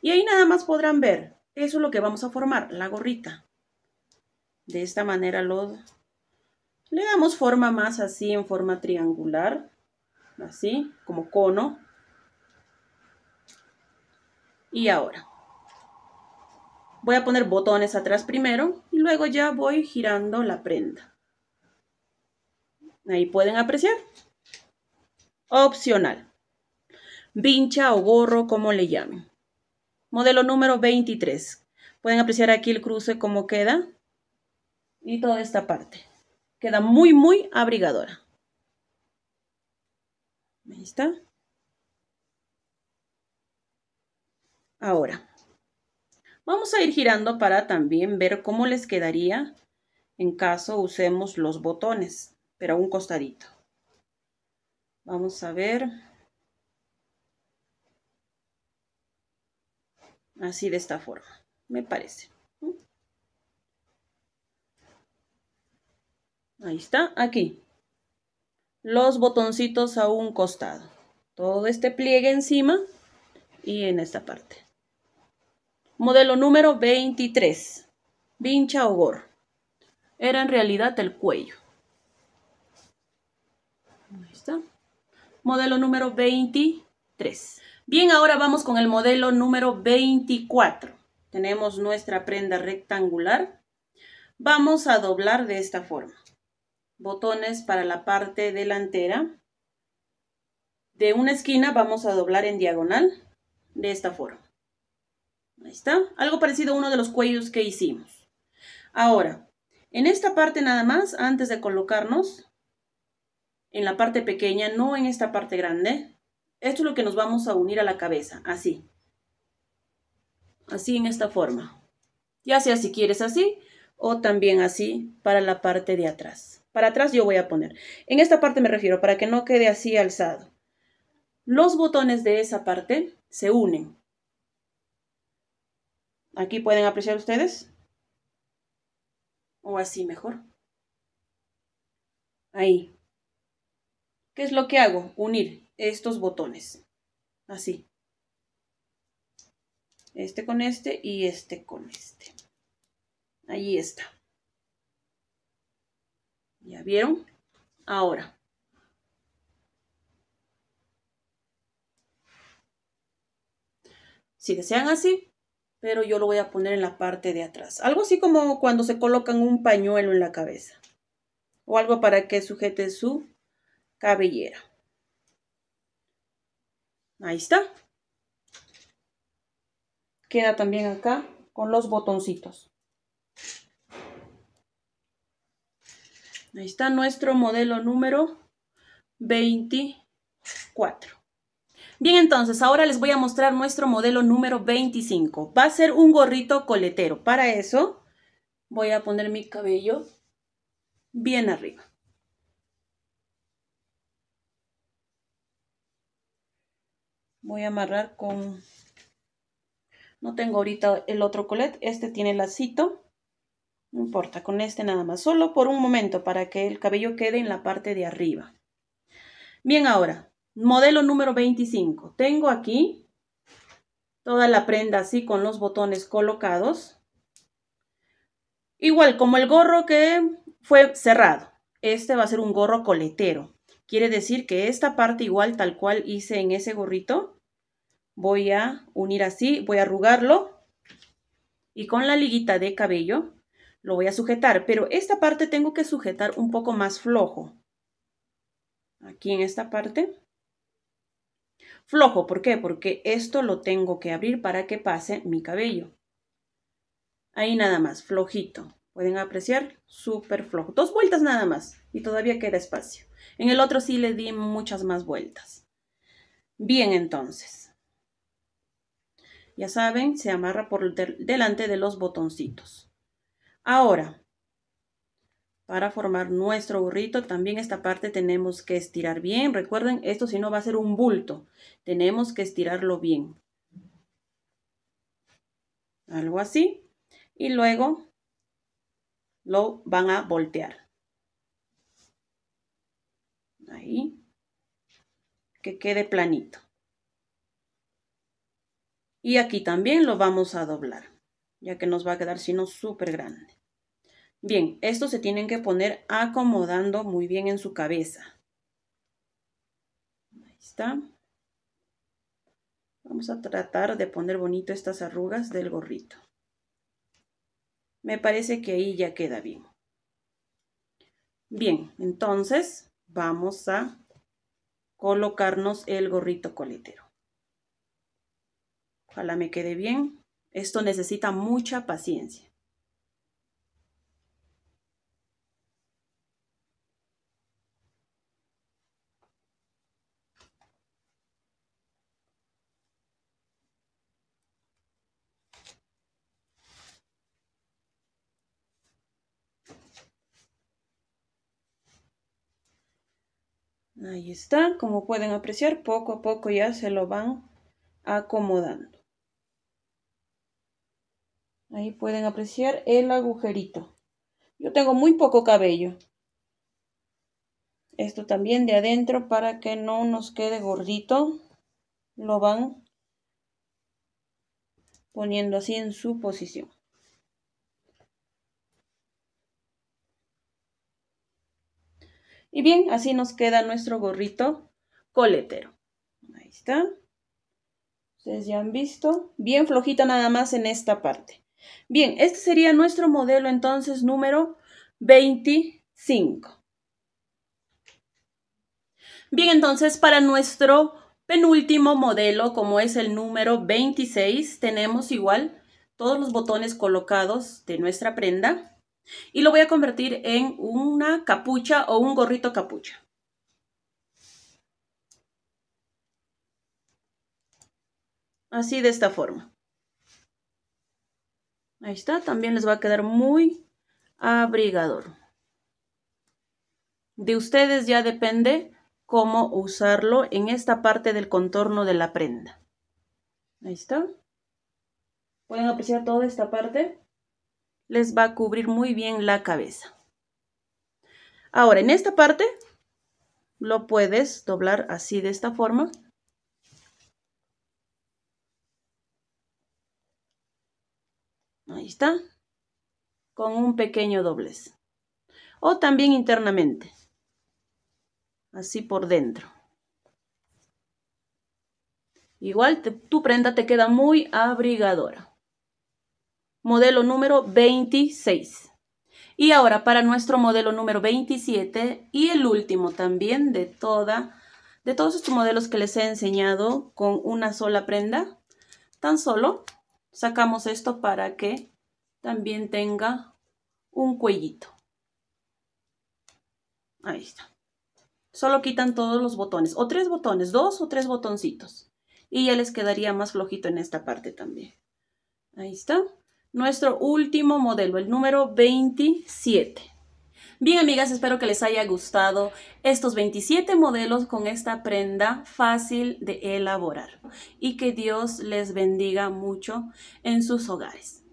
Y ahí nada más podrán ver. Eso es lo que vamos a formar, la gorrita. De esta manera lo, le damos forma más así en forma triangular así como cono. Y ahora voy a poner botones atrás primero y luego ya voy girando la prenda. Ahí pueden apreciar. Opcional. Vincha o gorro, como le llamen. Modelo número 23. Pueden apreciar aquí el cruce como queda y toda esta parte. Queda muy, muy abrigadora. Ahí está. Ahora, vamos a ir girando para también ver cómo les quedaría en caso usemos los botones, pero a un costadito. Vamos a ver. Así de esta forma, me parece. Ahí está, aquí los botoncitos a un costado. Todo este pliegue encima y en esta parte. Modelo número 23. Vincha o Era en realidad el cuello. Ahí está. Modelo número 23. Bien, ahora vamos con el modelo número 24. Tenemos nuestra prenda rectangular. Vamos a doblar de esta forma botones para la parte delantera. De una esquina vamos a doblar en diagonal de esta forma. Ahí está. Algo parecido a uno de los cuellos que hicimos. Ahora, en esta parte nada más, antes de colocarnos en la parte pequeña, no en esta parte grande, esto es lo que nos vamos a unir a la cabeza, así. Así en esta forma. Ya sea si quieres así o también así para la parte de atrás. Para atrás yo voy a poner. En esta parte me refiero, para que no quede así alzado. Los botones de esa parte se unen. Aquí pueden apreciar ustedes. O así mejor. Ahí. ¿Qué es lo que hago? Unir estos botones. Así. Este con este y este con este. Ahí está. ¿Ya vieron? Ahora. Si desean así, pero yo lo voy a poner en la parte de atrás. Algo así como cuando se colocan un pañuelo en la cabeza. O algo para que sujete su cabellera. Ahí está. Queda también acá con los botoncitos. Ahí está nuestro modelo número 24. Bien, entonces, ahora les voy a mostrar nuestro modelo número 25. Va a ser un gorrito coletero. Para eso, voy a poner mi cabello bien arriba. Voy a amarrar con... No tengo ahorita el otro colet. Este tiene lacito. No importa, con este nada más, solo por un momento para que el cabello quede en la parte de arriba. Bien, ahora, modelo número 25. Tengo aquí toda la prenda así con los botones colocados. Igual, como el gorro que fue cerrado. Este va a ser un gorro coletero. Quiere decir que esta parte igual tal cual hice en ese gorrito, voy a unir así, voy a arrugarlo y con la liguita de cabello lo voy a sujetar, pero esta parte tengo que sujetar un poco más flojo. Aquí en esta parte. Flojo, ¿por qué? Porque esto lo tengo que abrir para que pase mi cabello. Ahí nada más, flojito. Pueden apreciar, súper flojo. Dos vueltas nada más y todavía queda espacio. En el otro sí le di muchas más vueltas. Bien, entonces. Ya saben, se amarra por delante de los botoncitos. Ahora, para formar nuestro burrito, también esta parte tenemos que estirar bien. Recuerden, esto si no va a ser un bulto. Tenemos que estirarlo bien. Algo así. Y luego lo van a voltear. Ahí. Que quede planito. Y aquí también lo vamos a doblar, ya que nos va a quedar sino súper grande. Bien, estos se tienen que poner acomodando muy bien en su cabeza. Ahí está. Vamos a tratar de poner bonito estas arrugas del gorrito. Me parece que ahí ya queda bien. Bien, entonces vamos a colocarnos el gorrito coletero. Ojalá me quede bien. Esto necesita mucha paciencia. Ahí está, como pueden apreciar, poco a poco ya se lo van acomodando. Ahí pueden apreciar el agujerito. Yo tengo muy poco cabello. Esto también de adentro para que no nos quede gordito. Lo van poniendo así en su posición. Y bien, así nos queda nuestro gorrito coletero. Ahí está. Ustedes ya han visto. Bien flojita nada más en esta parte. Bien, este sería nuestro modelo entonces número 25. Bien, entonces para nuestro penúltimo modelo, como es el número 26, tenemos igual todos los botones colocados de nuestra prenda. Y lo voy a convertir en una capucha o un gorrito capucha. Así de esta forma. Ahí está, también les va a quedar muy abrigador. De ustedes ya depende cómo usarlo en esta parte del contorno de la prenda. Ahí está. Pueden apreciar toda esta parte les va a cubrir muy bien la cabeza. Ahora, en esta parte lo puedes doblar así de esta forma. Ahí está. Con un pequeño doblez. O también internamente. Así por dentro. Igual tu prenda te queda muy abrigadora modelo número 26. Y ahora para nuestro modelo número 27 y el último también de toda de todos estos modelos que les he enseñado con una sola prenda, tan solo sacamos esto para que también tenga un cuellito. Ahí está. Solo quitan todos los botones, o tres botones, dos o tres botoncitos. Y ya les quedaría más flojito en esta parte también. Ahí está nuestro último modelo, el número 27. Bien, amigas, espero que les haya gustado estos 27 modelos con esta prenda fácil de elaborar y que Dios les bendiga mucho en sus hogares.